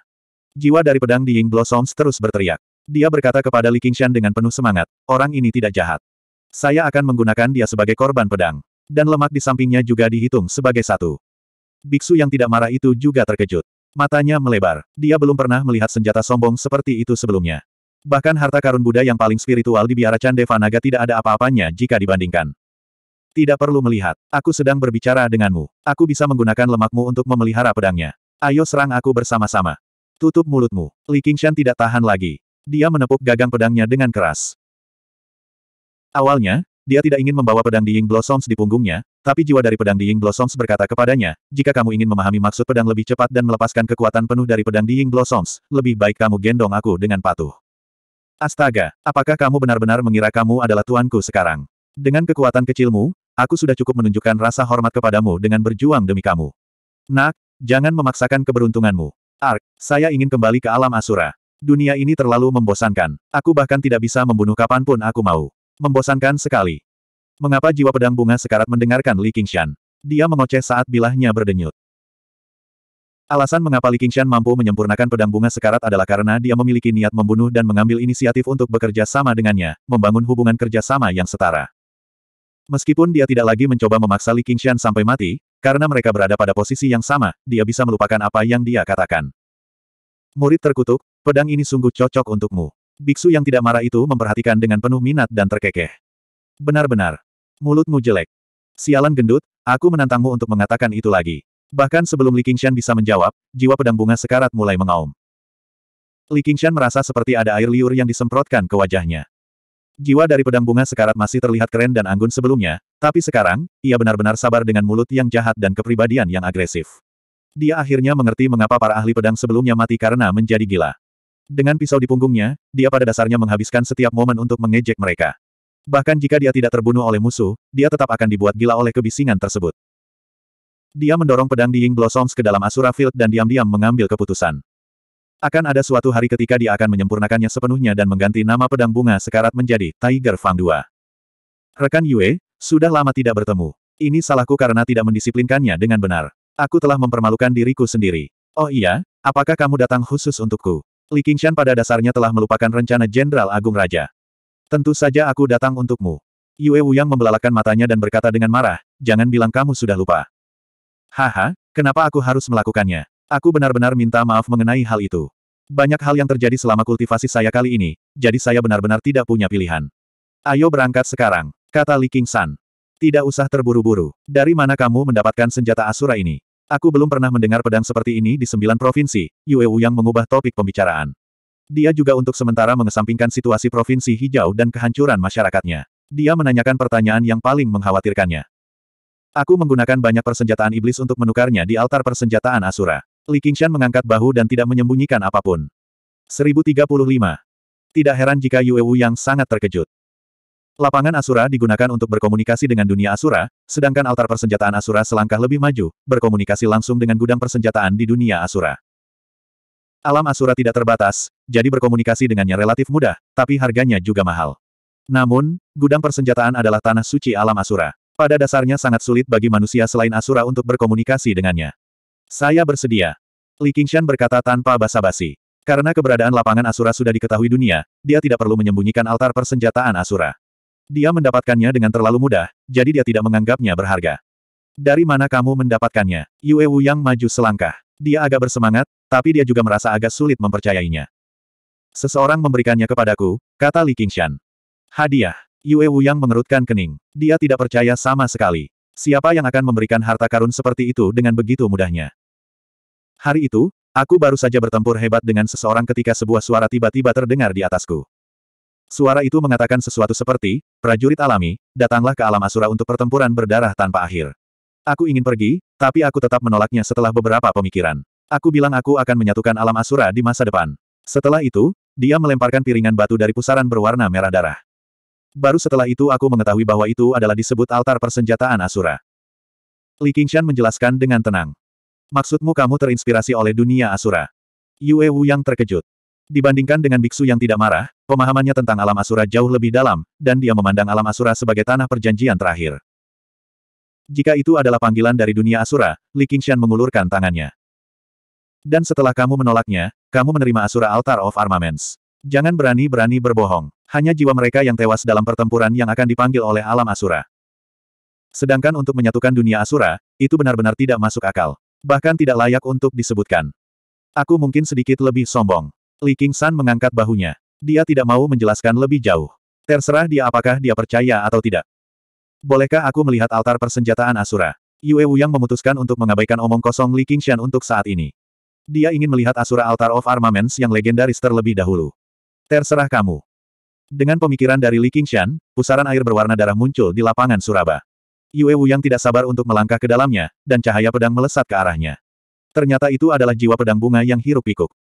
Jiwa dari pedang Ying Blossoms terus berteriak. Dia berkata kepada Li Qingshan dengan penuh semangat, orang ini tidak jahat. Saya akan menggunakan dia sebagai korban pedang. Dan lemak di sampingnya juga dihitung sebagai satu. Biksu yang tidak marah itu juga terkejut. Matanya melebar. Dia belum pernah melihat senjata sombong seperti itu sebelumnya. Bahkan harta karun Buddha yang paling spiritual di biara candevanaga Naga tidak ada apa-apanya jika dibandingkan. Tidak perlu melihat. Aku sedang berbicara denganmu. Aku bisa menggunakan lemakmu untuk memelihara pedangnya. Ayo serang aku bersama-sama. Tutup mulutmu. Li Qingshan tidak tahan lagi. Dia menepuk gagang pedangnya dengan keras. Awalnya, dia tidak ingin membawa pedang Diying Blossoms di punggungnya, tapi jiwa dari pedang Diying Blossoms berkata kepadanya, jika kamu ingin memahami maksud pedang lebih cepat dan melepaskan kekuatan penuh dari pedang Diying Blossoms, lebih baik kamu gendong aku dengan patuh. Astaga, apakah kamu benar-benar mengira kamu adalah tuanku sekarang? Dengan kekuatan kecilmu, aku sudah cukup menunjukkan rasa hormat kepadamu dengan berjuang demi kamu. Nak, jangan memaksakan keberuntunganmu. Ark, saya ingin kembali ke alam Asura. Dunia ini terlalu membosankan. Aku bahkan tidak bisa membunuh kapanpun aku mau. Membosankan sekali. Mengapa jiwa pedang bunga sekarat mendengarkan Li Qingshan? Dia mengoceh saat bilahnya berdenyut. Alasan mengapa Li Qingshan mampu menyempurnakan pedang bunga sekarat adalah karena dia memiliki niat membunuh dan mengambil inisiatif untuk bekerja sama dengannya, membangun hubungan kerja sama yang setara. Meskipun dia tidak lagi mencoba memaksa Li Qingshan sampai mati, karena mereka berada pada posisi yang sama, dia bisa melupakan apa yang dia katakan. Murid terkutuk, pedang ini sungguh cocok untukmu. Biksu yang tidak marah itu memperhatikan dengan penuh minat dan terkekeh. Benar-benar. Mulutmu jelek. Sialan gendut, aku menantangmu untuk mengatakan itu lagi. Bahkan sebelum Li Qingshan bisa menjawab, jiwa pedang bunga sekarat mulai mengaum. Li Qingshan merasa seperti ada air liur yang disemprotkan ke wajahnya. Jiwa dari pedang bunga sekarat masih terlihat keren dan anggun sebelumnya, tapi sekarang, ia benar-benar sabar dengan mulut yang jahat dan kepribadian yang agresif. Dia akhirnya mengerti mengapa para ahli pedang sebelumnya mati karena menjadi gila. Dengan pisau di punggungnya, dia pada dasarnya menghabiskan setiap momen untuk mengejek mereka. Bahkan jika dia tidak terbunuh oleh musuh, dia tetap akan dibuat gila oleh kebisingan tersebut. Dia mendorong pedang Ying Blossoms ke dalam Asura Field dan diam-diam mengambil keputusan. Akan ada suatu hari ketika dia akan menyempurnakannya sepenuhnya dan mengganti nama pedang bunga sekarat menjadi Tiger Fang 2. Rekan Yue, sudah lama tidak bertemu. Ini salahku karena tidak mendisiplinkannya dengan benar. Aku telah mempermalukan diriku sendiri. Oh iya, apakah kamu datang khusus untukku? Li Qingshan pada dasarnya telah melupakan rencana Jenderal Agung Raja. Tentu saja aku datang untukmu. Yue Wuyang membelalakan matanya dan berkata dengan marah, jangan bilang kamu sudah lupa. Haha, kenapa aku harus melakukannya? Aku benar-benar minta maaf mengenai hal itu. Banyak hal yang terjadi selama kultivasi saya kali ini, jadi saya benar-benar tidak punya pilihan. Ayo berangkat sekarang. Kata Li King San. Tidak usah terburu-buru. Dari mana kamu mendapatkan senjata Asura ini? Aku belum pernah mendengar pedang seperti ini di sembilan provinsi, Yue yang mengubah topik pembicaraan. Dia juga untuk sementara mengesampingkan situasi provinsi hijau dan kehancuran masyarakatnya. Dia menanyakan pertanyaan yang paling mengkhawatirkannya. Aku menggunakan banyak persenjataan iblis untuk menukarnya di altar persenjataan Asura. Li Qingshan mengangkat bahu dan tidak menyembunyikan apapun. 1035. Tidak heran jika Yue Wu yang sangat terkejut. Lapangan Asura digunakan untuk berkomunikasi dengan dunia Asura, sedangkan altar persenjataan Asura selangkah lebih maju, berkomunikasi langsung dengan gudang persenjataan di dunia Asura. Alam Asura tidak terbatas, jadi berkomunikasi dengannya relatif mudah, tapi harganya juga mahal. Namun, gudang persenjataan adalah tanah suci alam Asura. Pada dasarnya sangat sulit bagi manusia selain Asura untuk berkomunikasi dengannya. Saya bersedia. Li Qingshan berkata tanpa basa-basi. Karena keberadaan lapangan Asura sudah diketahui dunia, dia tidak perlu menyembunyikan altar persenjataan Asura. Dia mendapatkannya dengan terlalu mudah, jadi dia tidak menganggapnya berharga. Dari mana kamu mendapatkannya? Yue Wu yang maju selangkah. Dia agak bersemangat, tapi dia juga merasa agak sulit mempercayainya. Seseorang memberikannya kepadaku, kata Li Qingshan. Hadiah. Yue Wu yang mengerutkan kening. Dia tidak percaya sama sekali. Siapa yang akan memberikan harta karun seperti itu dengan begitu mudahnya? Hari itu, aku baru saja bertempur hebat dengan seseorang ketika sebuah suara tiba-tiba terdengar di atasku. Suara itu mengatakan sesuatu seperti, prajurit alami, datanglah ke alam asura untuk pertempuran berdarah tanpa akhir. Aku ingin pergi, tapi aku tetap menolaknya setelah beberapa pemikiran. Aku bilang aku akan menyatukan alam asura di masa depan. Setelah itu, dia melemparkan piringan batu dari pusaran berwarna merah darah. Baru setelah itu aku mengetahui bahwa itu adalah disebut altar persenjataan asura. Li Qingshan menjelaskan dengan tenang. Maksudmu kamu terinspirasi oleh dunia asura? Yue Wu yang terkejut. Dibandingkan dengan biksu yang tidak marah, pemahamannya tentang alam asura jauh lebih dalam, dan dia memandang alam asura sebagai tanah perjanjian terakhir. Jika itu adalah panggilan dari dunia asura, Li Qingshan mengulurkan tangannya. Dan setelah kamu menolaknya, kamu menerima asura Altar of Armaments. Jangan berani-berani berbohong. Hanya jiwa mereka yang tewas dalam pertempuran yang akan dipanggil oleh alam asura. Sedangkan untuk menyatukan dunia asura, itu benar-benar tidak masuk akal. Bahkan tidak layak untuk disebutkan. Aku mungkin sedikit lebih sombong. Li Qingshan mengangkat bahunya. Dia tidak mau menjelaskan lebih jauh. Terserah dia apakah dia percaya atau tidak. Bolehkah aku melihat altar persenjataan Asura? Yue Wuyang memutuskan untuk mengabaikan omong kosong Li Qingxian untuk saat ini. Dia ingin melihat Asura Altar of Armaments yang legendaris terlebih dahulu. Terserah kamu. Dengan pemikiran dari Li Qingxian, pusaran air berwarna darah muncul di lapangan Suraba. Yue Wuyang tidak sabar untuk melangkah ke dalamnya, dan cahaya pedang melesat ke arahnya. Ternyata itu adalah jiwa pedang bunga yang hirup pikuk.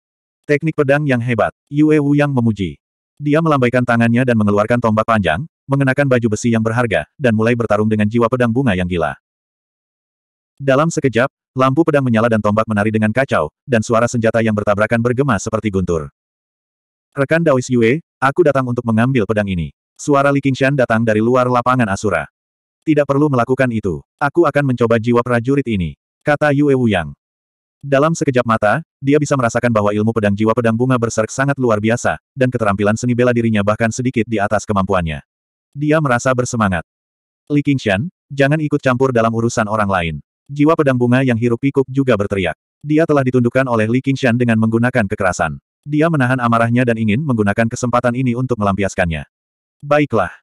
Teknik pedang yang hebat, Yue Wu yang memuji. Dia melambaikan tangannya dan mengeluarkan tombak panjang, mengenakan baju besi yang berharga, dan mulai bertarung dengan jiwa pedang bunga yang gila. Dalam sekejap, lampu pedang menyala dan tombak menari dengan kacau, dan suara senjata yang bertabrakan bergema seperti guntur. Rekan Daois Yue, aku datang untuk mengambil pedang ini. Suara Li Qingshan datang dari luar lapangan Asura. Tidak perlu melakukan itu. Aku akan mencoba jiwa prajurit ini. Kata Yue Wu Yang. Dalam sekejap mata, dia bisa merasakan bahwa ilmu pedang jiwa pedang bunga berserk sangat luar biasa, dan keterampilan seni bela dirinya bahkan sedikit di atas kemampuannya. Dia merasa bersemangat. Li Qingshan, jangan ikut campur dalam urusan orang lain. Jiwa pedang bunga yang hirup pikuk juga berteriak. Dia telah ditundukkan oleh Li Qingshan dengan menggunakan kekerasan. Dia menahan amarahnya dan ingin menggunakan kesempatan ini untuk melampiaskannya. Baiklah.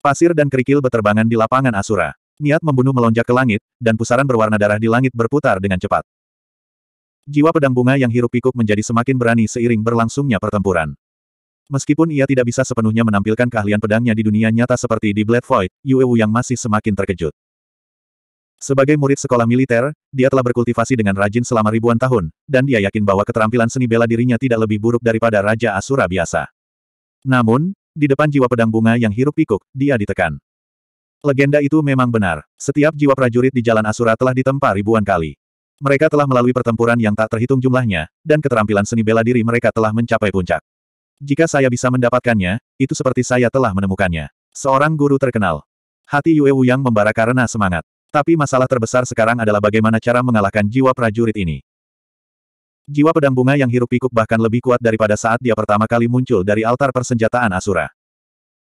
Pasir dan kerikil beterbangan di lapangan Asura. Niat membunuh melonjak ke langit, dan pusaran berwarna darah di langit berputar dengan cepat. Jiwa pedang bunga yang hirup pikuk menjadi semakin berani seiring berlangsungnya pertempuran. Meskipun ia tidak bisa sepenuhnya menampilkan keahlian pedangnya di dunia nyata seperti di Blade Void, Yue Wu yang masih semakin terkejut. Sebagai murid sekolah militer, dia telah berkultivasi dengan rajin selama ribuan tahun, dan dia yakin bahwa keterampilan seni bela dirinya tidak lebih buruk daripada Raja Asura biasa. Namun, di depan jiwa pedang bunga yang hirup pikuk, dia ditekan. Legenda itu memang benar. Setiap jiwa prajurit di Jalan Asura telah ditempa ribuan kali. Mereka telah melalui pertempuran yang tak terhitung jumlahnya, dan keterampilan seni bela diri mereka telah mencapai puncak. Jika saya bisa mendapatkannya, itu seperti saya telah menemukannya. Seorang guru terkenal. Hati Yue Wuyang membara karena semangat. Tapi masalah terbesar sekarang adalah bagaimana cara mengalahkan jiwa prajurit ini. Jiwa pedang bunga yang hirup pikuk bahkan lebih kuat daripada saat dia pertama kali muncul dari altar persenjataan Asura.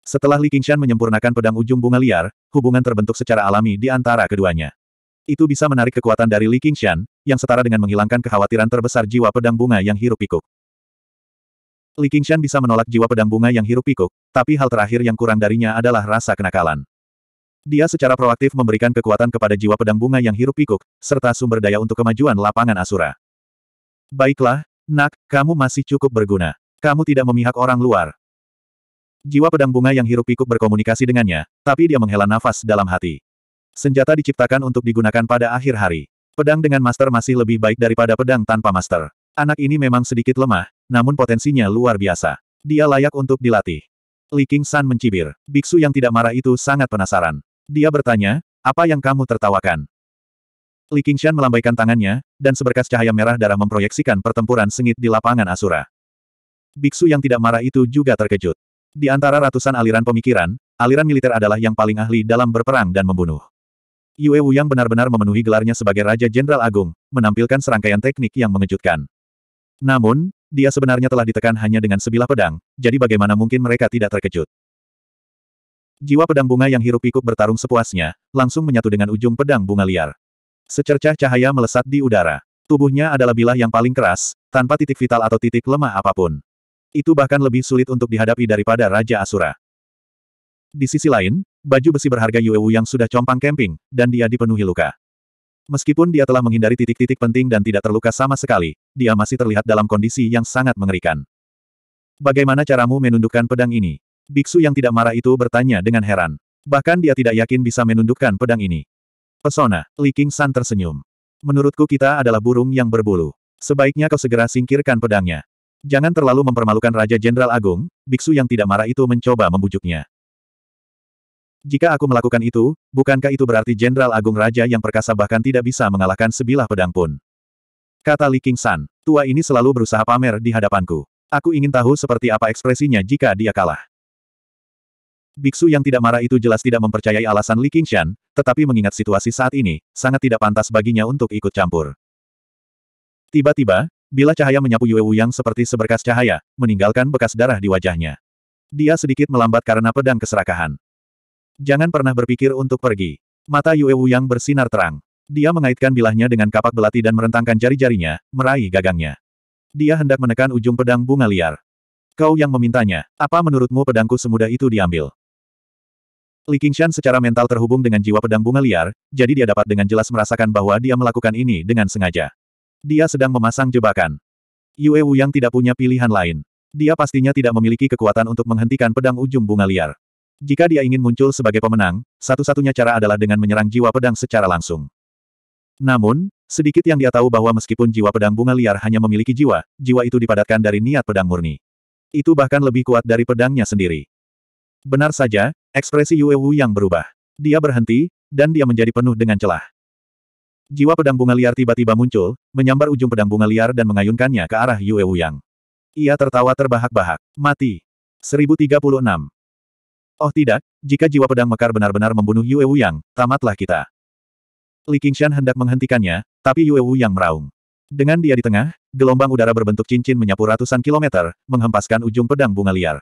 Setelah Li Qingshan menyempurnakan pedang ujung bunga liar, hubungan terbentuk secara alami di antara keduanya. Itu bisa menarik kekuatan dari Li Qingshan, yang setara dengan menghilangkan kekhawatiran terbesar jiwa pedang bunga yang hirup pikuk. Li Qingshan bisa menolak jiwa pedang bunga yang hirup pikuk, tapi hal terakhir yang kurang darinya adalah rasa kenakalan. Dia secara proaktif memberikan kekuatan kepada jiwa pedang bunga yang hirup pikuk, serta sumber daya untuk kemajuan lapangan Asura. Baiklah, Nak, kamu masih cukup berguna. Kamu tidak memihak orang luar. Jiwa pedang bunga yang hirup pikuk berkomunikasi dengannya, tapi dia menghela nafas dalam hati. Senjata diciptakan untuk digunakan pada akhir hari. Pedang dengan master masih lebih baik daripada pedang tanpa master. Anak ini memang sedikit lemah, namun potensinya luar biasa. Dia layak untuk dilatih. Li King San mencibir. Biksu yang tidak marah itu sangat penasaran. Dia bertanya, apa yang kamu tertawakan? Li Shan melambaikan tangannya, dan seberkas cahaya merah darah memproyeksikan pertempuran sengit di lapangan Asura. Biksu yang tidak marah itu juga terkejut. Di antara ratusan aliran pemikiran, aliran militer adalah yang paling ahli dalam berperang dan membunuh. Yue yang benar-benar memenuhi gelarnya sebagai Raja Jenderal Agung, menampilkan serangkaian teknik yang mengejutkan. Namun, dia sebenarnya telah ditekan hanya dengan sebilah pedang, jadi bagaimana mungkin mereka tidak terkejut. Jiwa pedang bunga yang hirup-pikuk bertarung sepuasnya, langsung menyatu dengan ujung pedang bunga liar. Secercah cahaya melesat di udara. Tubuhnya adalah bilah yang paling keras, tanpa titik vital atau titik lemah apapun. Itu bahkan lebih sulit untuk dihadapi daripada Raja Asura. Di sisi lain, baju besi berharga Yuewu yang sudah compang camping, dan dia dipenuhi luka. Meskipun dia telah menghindari titik-titik penting dan tidak terluka sama sekali, dia masih terlihat dalam kondisi yang sangat mengerikan. Bagaimana caramu menundukkan pedang ini? Biksu yang tidak marah itu bertanya dengan heran. Bahkan dia tidak yakin bisa menundukkan pedang ini. Pesona, Li King San tersenyum. Menurutku kita adalah burung yang berbulu. Sebaiknya kau segera singkirkan pedangnya. Jangan terlalu mempermalukan Raja Jenderal Agung, biksu yang tidak marah itu mencoba membujuknya. Jika aku melakukan itu, bukankah itu berarti Jenderal Agung Raja yang perkasa bahkan tidak bisa mengalahkan sebilah pedang pun? Kata Li King San, tua ini selalu berusaha pamer di hadapanku. Aku ingin tahu seperti apa ekspresinya jika dia kalah. Biksu yang tidak marah itu jelas tidak mempercayai alasan Li Qingshan, tetapi mengingat situasi saat ini, sangat tidak pantas baginya untuk ikut campur. Tiba-tiba, bila cahaya menyapu Yue Wuyang seperti seberkas cahaya, meninggalkan bekas darah di wajahnya. Dia sedikit melambat karena pedang keserakahan. Jangan pernah berpikir untuk pergi. Mata Yue Wu yang bersinar terang. Dia mengaitkan bilahnya dengan kapak belati dan merentangkan jari-jarinya, meraih gagangnya. Dia hendak menekan ujung pedang bunga liar. Kau yang memintanya, apa menurutmu pedangku semudah itu diambil? Li Qingshan secara mental terhubung dengan jiwa pedang bunga liar, jadi dia dapat dengan jelas merasakan bahwa dia melakukan ini dengan sengaja. Dia sedang memasang jebakan. Yue Wu yang tidak punya pilihan lain. Dia pastinya tidak memiliki kekuatan untuk menghentikan pedang ujung bunga liar. Jika dia ingin muncul sebagai pemenang, satu-satunya cara adalah dengan menyerang jiwa pedang secara langsung. Namun, sedikit yang dia tahu bahwa meskipun jiwa pedang bunga liar hanya memiliki jiwa, jiwa itu dipadatkan dari niat pedang murni. Itu bahkan lebih kuat dari pedangnya sendiri. Benar saja, ekspresi Yue Wu yang berubah. Dia berhenti, dan dia menjadi penuh dengan celah. Jiwa pedang bunga liar tiba-tiba muncul, menyambar ujung pedang bunga liar dan mengayunkannya ke arah Yue Wu Yang. Ia tertawa terbahak-bahak. Mati. 1036. Oh tidak, jika jiwa pedang mekar benar-benar membunuh Yue Wuyang, tamatlah kita. Li Qingshan hendak menghentikannya, tapi Yue Wuyang meraung. Dengan dia di tengah, gelombang udara berbentuk cincin menyapu ratusan kilometer, menghempaskan ujung pedang bunga liar.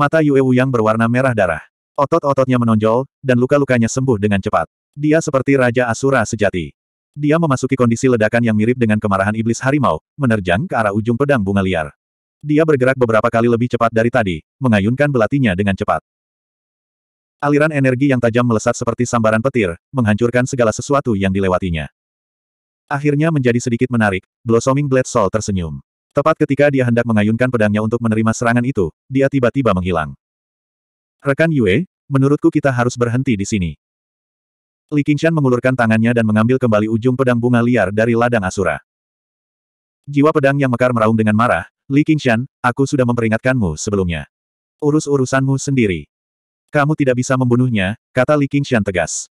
Mata Yue Wuyang berwarna merah darah. Otot-ototnya menonjol, dan luka-lukanya sembuh dengan cepat. Dia seperti Raja Asura sejati. Dia memasuki kondisi ledakan yang mirip dengan kemarahan iblis harimau, menerjang ke arah ujung pedang bunga liar. Dia bergerak beberapa kali lebih cepat dari tadi, mengayunkan belatinya dengan cepat. Aliran energi yang tajam melesat seperti sambaran petir, menghancurkan segala sesuatu yang dilewatinya. Akhirnya menjadi sedikit menarik, Blossoming Blade Soul tersenyum. Tepat ketika dia hendak mengayunkan pedangnya untuk menerima serangan itu, dia tiba-tiba menghilang. Rekan Yue, menurutku kita harus berhenti di sini. Li Qingshan mengulurkan tangannya dan mengambil kembali ujung pedang bunga liar dari ladang Asura. Jiwa pedang yang mekar meraung dengan marah, Li Qingshan, aku sudah memperingatkanmu sebelumnya. Urus-urusanmu sendiri. Kamu tidak bisa membunuhnya, kata Li Qingshan tegas.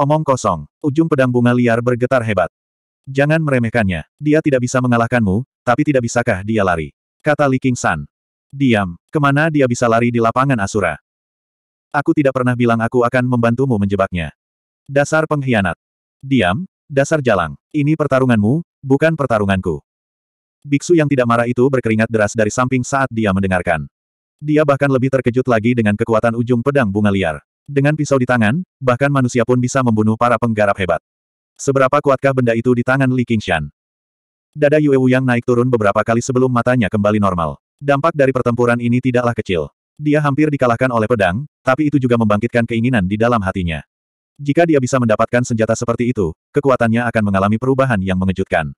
Omong kosong, ujung pedang bunga liar bergetar hebat. Jangan meremehkannya, dia tidak bisa mengalahkanmu, tapi tidak bisakah dia lari? Kata Li Qingshan. Diam, kemana dia bisa lari di lapangan Asura? Aku tidak pernah bilang aku akan membantumu menjebaknya. Dasar pengkhianat. Diam, dasar jalang. Ini pertarunganmu, bukan pertarunganku. Biksu yang tidak marah itu berkeringat deras dari samping saat dia mendengarkan. Dia bahkan lebih terkejut lagi dengan kekuatan ujung pedang bunga liar. Dengan pisau di tangan, bahkan manusia pun bisa membunuh para penggarap hebat. Seberapa kuatkah benda itu di tangan Li Qingshan? Dada Yue yang naik turun beberapa kali sebelum matanya kembali normal. Dampak dari pertempuran ini tidaklah kecil. Dia hampir dikalahkan oleh pedang, tapi itu juga membangkitkan keinginan di dalam hatinya. Jika dia bisa mendapatkan senjata seperti itu, kekuatannya akan mengalami perubahan yang mengejutkan.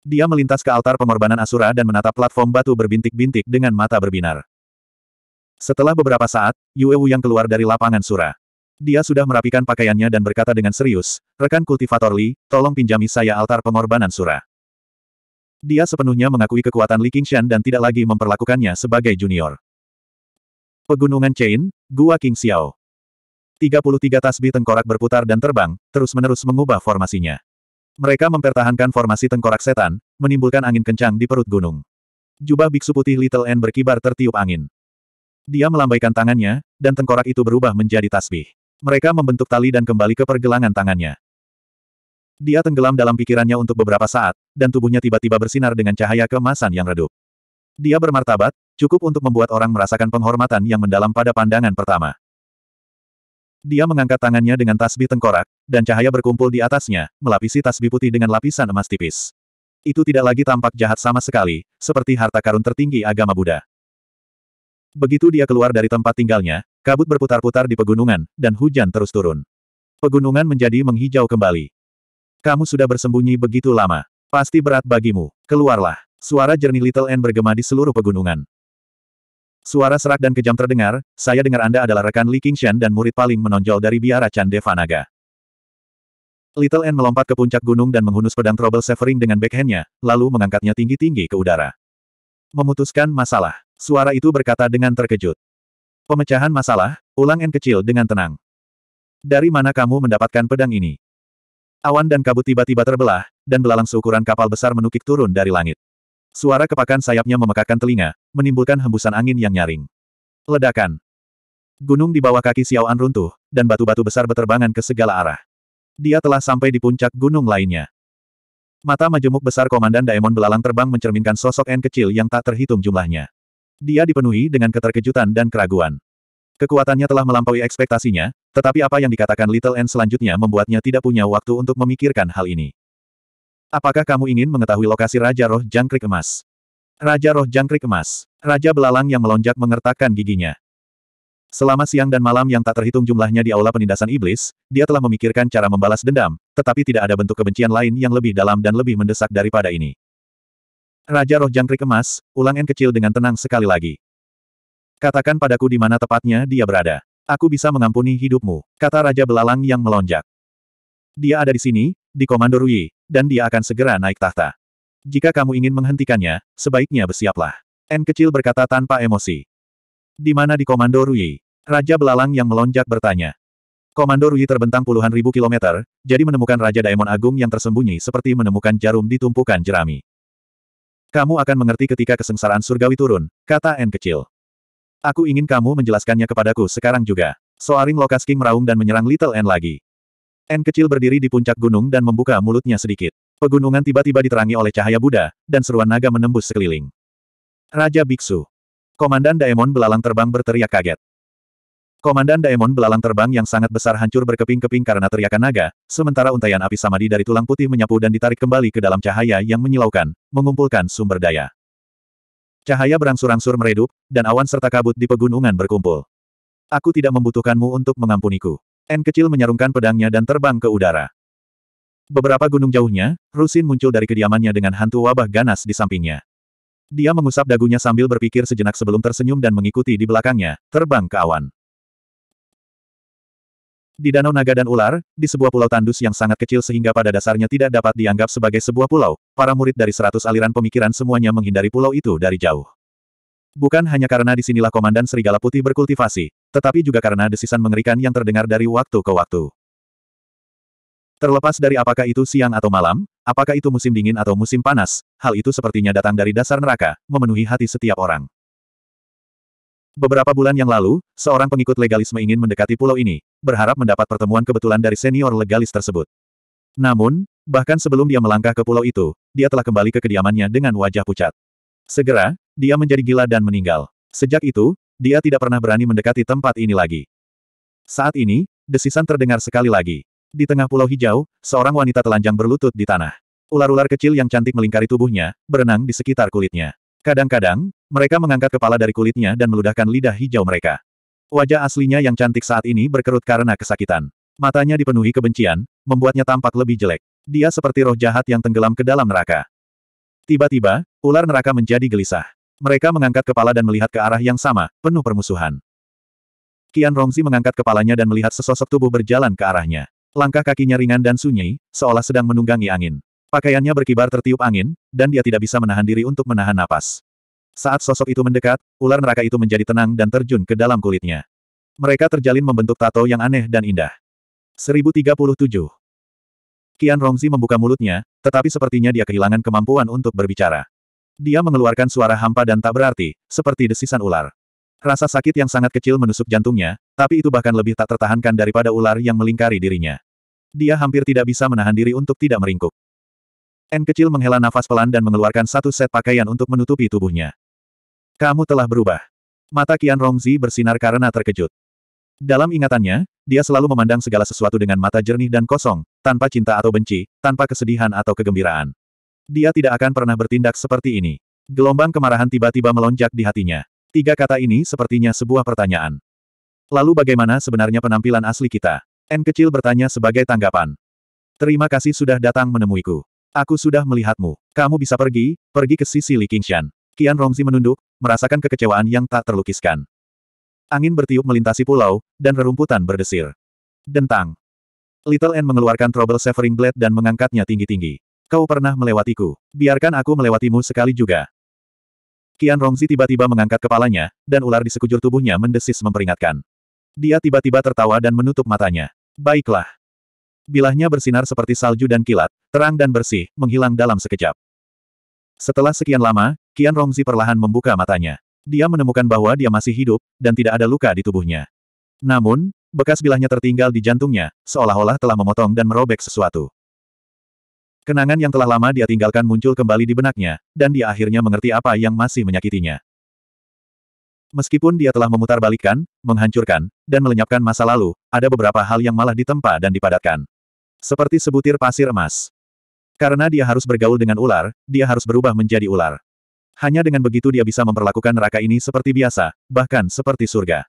Dia melintas ke altar pengorbanan Asura dan menatap platform batu berbintik-bintik dengan mata berbinar. Setelah beberapa saat, Yue Wu yang keluar dari lapangan Sura. Dia sudah merapikan pakaiannya dan berkata dengan serius, rekan kultivator Li, tolong pinjami saya altar pengorbanan Sura. Dia sepenuhnya mengakui kekuatan Li Qingshan dan tidak lagi memperlakukannya sebagai junior. Pegunungan Chain, Gua King Xiao. 33 tasbih tengkorak berputar dan terbang, terus-menerus mengubah formasinya. Mereka mempertahankan formasi tengkorak setan, menimbulkan angin kencang di perut gunung. Jubah biksu putih Little N berkibar tertiup angin. Dia melambaikan tangannya, dan tengkorak itu berubah menjadi tasbih. Mereka membentuk tali dan kembali ke pergelangan tangannya. Dia tenggelam dalam pikirannya untuk beberapa saat, dan tubuhnya tiba-tiba bersinar dengan cahaya kemasan yang redup. Dia bermartabat, cukup untuk membuat orang merasakan penghormatan yang mendalam pada pandangan pertama. Dia mengangkat tangannya dengan tasbih tengkorak, dan cahaya berkumpul di atasnya, melapisi tasbih putih dengan lapisan emas tipis. Itu tidak lagi tampak jahat sama sekali, seperti harta karun tertinggi agama Buddha. Begitu dia keluar dari tempat tinggalnya, kabut berputar-putar di pegunungan, dan hujan terus turun. Pegunungan menjadi menghijau kembali. Kamu sudah bersembunyi begitu lama. Pasti berat bagimu. Keluarlah. Suara jernih Little N bergema di seluruh pegunungan. Suara serak dan kejam terdengar, saya dengar Anda adalah rekan Li Qingshan dan murid paling menonjol dari biara Chan Devanaga. Little N melompat ke puncak gunung dan menghunus pedang Trouble Severing dengan backhandnya, lalu mengangkatnya tinggi-tinggi ke udara. Memutuskan masalah. Suara itu berkata dengan terkejut. Pemecahan masalah, ulang N kecil dengan tenang. Dari mana kamu mendapatkan pedang ini? Awan dan kabut tiba-tiba terbelah, dan belalang seukuran kapal besar menukik turun dari langit. Suara kepakan sayapnya memekakkan telinga, menimbulkan hembusan angin yang nyaring. Ledakan. Gunung di bawah kaki Xiao An runtuh, dan batu-batu besar berterbangan ke segala arah. Dia telah sampai di puncak gunung lainnya. Mata majemuk besar Komandan Daemon belalang terbang mencerminkan sosok N kecil yang tak terhitung jumlahnya. Dia dipenuhi dengan keterkejutan dan keraguan. Kekuatannya telah melampaui ekspektasinya, tetapi apa yang dikatakan Little N selanjutnya membuatnya tidak punya waktu untuk memikirkan hal ini. Apakah kamu ingin mengetahui lokasi Raja Roh Jangkrik Emas? Raja Roh Jangkrik Emas. Raja Belalang yang melonjak mengertakkan giginya. Selama siang dan malam yang tak terhitung jumlahnya di aula penindasan iblis, dia telah memikirkan cara membalas dendam, tetapi tidak ada bentuk kebencian lain yang lebih dalam dan lebih mendesak daripada ini. Raja Roh Jangkrik Emas, ulang N kecil dengan tenang sekali lagi. Katakan padaku di mana tepatnya dia berada. Aku bisa mengampuni hidupmu, kata Raja Belalang yang melonjak dia ada di sini, di Komando Rui, dan dia akan segera naik tahta. Jika kamu ingin menghentikannya, sebaiknya bersiaplah. N kecil berkata tanpa emosi. Di mana di Komando Rui? Raja Belalang yang melonjak bertanya. Komando Rui terbentang puluhan ribu kilometer, jadi menemukan Raja Daemon Agung yang tersembunyi seperti menemukan jarum di tumpukan jerami. Kamu akan mengerti ketika kesengsaraan surgawi turun, kata N kecil. Aku ingin kamu menjelaskannya kepadaku sekarang juga. Soaring Lokas King meraung dan menyerang Little N lagi. N kecil berdiri di puncak gunung dan membuka mulutnya sedikit. Pegunungan tiba-tiba diterangi oleh cahaya Buddha, dan seruan naga menembus sekeliling. Raja Biksu. Komandan Daemon belalang terbang berteriak kaget. Komandan Daemon belalang terbang yang sangat besar hancur berkeping-keping karena teriakan naga, sementara untaian api samadi dari tulang putih menyapu dan ditarik kembali ke dalam cahaya yang menyilaukan, mengumpulkan sumber daya. Cahaya berangsur-angsur meredup, dan awan serta kabut di pegunungan berkumpul. Aku tidak membutuhkanmu untuk mengampuniku. N kecil menyarungkan pedangnya dan terbang ke udara. Beberapa gunung jauhnya, Rusin muncul dari kediamannya dengan hantu wabah ganas di sampingnya. Dia mengusap dagunya sambil berpikir sejenak sebelum tersenyum dan mengikuti di belakangnya, terbang ke awan. Di Danau Naga dan Ular, di sebuah pulau tandus yang sangat kecil sehingga pada dasarnya tidak dapat dianggap sebagai sebuah pulau, para murid dari seratus aliran pemikiran semuanya menghindari pulau itu dari jauh. Bukan hanya karena disinilah Komandan Serigala Putih berkultivasi, tetapi juga karena desisan mengerikan yang terdengar dari waktu ke waktu. Terlepas dari apakah itu siang atau malam, apakah itu musim dingin atau musim panas, hal itu sepertinya datang dari dasar neraka, memenuhi hati setiap orang. Beberapa bulan yang lalu, seorang pengikut legalisme ingin mendekati pulau ini, berharap mendapat pertemuan kebetulan dari senior legalis tersebut. Namun, bahkan sebelum dia melangkah ke pulau itu, dia telah kembali ke kediamannya dengan wajah pucat. Segera, dia menjadi gila dan meninggal. Sejak itu, dia tidak pernah berani mendekati tempat ini lagi. Saat ini, desisan terdengar sekali lagi. Di tengah pulau hijau, seorang wanita telanjang berlutut di tanah. Ular-ular kecil yang cantik melingkari tubuhnya, berenang di sekitar kulitnya. Kadang-kadang, mereka mengangkat kepala dari kulitnya dan meludahkan lidah hijau mereka. Wajah aslinya yang cantik saat ini berkerut karena kesakitan. Matanya dipenuhi kebencian, membuatnya tampak lebih jelek. Dia seperti roh jahat yang tenggelam ke dalam neraka. Tiba-tiba, ular neraka menjadi gelisah. Mereka mengangkat kepala dan melihat ke arah yang sama, penuh permusuhan. Qian Rongzi mengangkat kepalanya dan melihat sesosok tubuh berjalan ke arahnya. Langkah kakinya ringan dan sunyi, seolah sedang menunggangi angin. Pakaiannya berkibar tertiup angin, dan dia tidak bisa menahan diri untuk menahan napas. Saat sosok itu mendekat, ular neraka itu menjadi tenang dan terjun ke dalam kulitnya. Mereka terjalin membentuk tato yang aneh dan indah. 1037 Qian Rongzi membuka mulutnya, tetapi sepertinya dia kehilangan kemampuan untuk berbicara. Dia mengeluarkan suara hampa dan tak berarti, seperti desisan ular. Rasa sakit yang sangat kecil menusuk jantungnya, tapi itu bahkan lebih tak tertahankan daripada ular yang melingkari dirinya. Dia hampir tidak bisa menahan diri untuk tidak meringkuk. N kecil menghela nafas pelan dan mengeluarkan satu set pakaian untuk menutupi tubuhnya. Kamu telah berubah. Mata Kian Rongzi bersinar karena terkejut. Dalam ingatannya, dia selalu memandang segala sesuatu dengan mata jernih dan kosong, tanpa cinta atau benci, tanpa kesedihan atau kegembiraan. Dia tidak akan pernah bertindak seperti ini. Gelombang kemarahan tiba-tiba melonjak di hatinya. Tiga kata ini sepertinya sebuah pertanyaan. Lalu bagaimana sebenarnya penampilan asli kita? N kecil bertanya sebagai tanggapan. Terima kasih sudah datang menemuiku. Aku sudah melihatmu. Kamu bisa pergi, pergi ke sisi Li Qingshan. Qian Rongzi menunduk, merasakan kekecewaan yang tak terlukiskan. Angin bertiup melintasi pulau, dan rerumputan berdesir. Dentang. Little N mengeluarkan Trouble Severing Blade dan mengangkatnya tinggi-tinggi. Kau pernah melewatiku. Biarkan aku melewatimu sekali juga. Kian Rongzi tiba-tiba mengangkat kepalanya, dan ular di sekujur tubuhnya mendesis memperingatkan. Dia tiba-tiba tertawa dan menutup matanya. Baiklah. Bilahnya bersinar seperti salju dan kilat, terang dan bersih, menghilang dalam sekejap. Setelah sekian lama, Kian Rongzi perlahan membuka matanya. Dia menemukan bahwa dia masih hidup, dan tidak ada luka di tubuhnya. Namun, bekas bilahnya tertinggal di jantungnya, seolah-olah telah memotong dan merobek sesuatu. Kenangan yang telah lama dia tinggalkan muncul kembali di benaknya, dan dia akhirnya mengerti apa yang masih menyakitinya. Meskipun dia telah memutarbalikkan, menghancurkan, dan melenyapkan masa lalu, ada beberapa hal yang malah ditempa dan dipadatkan. Seperti sebutir pasir emas. Karena dia harus bergaul dengan ular, dia harus berubah menjadi ular. Hanya dengan begitu dia bisa memperlakukan neraka ini seperti biasa, bahkan seperti surga.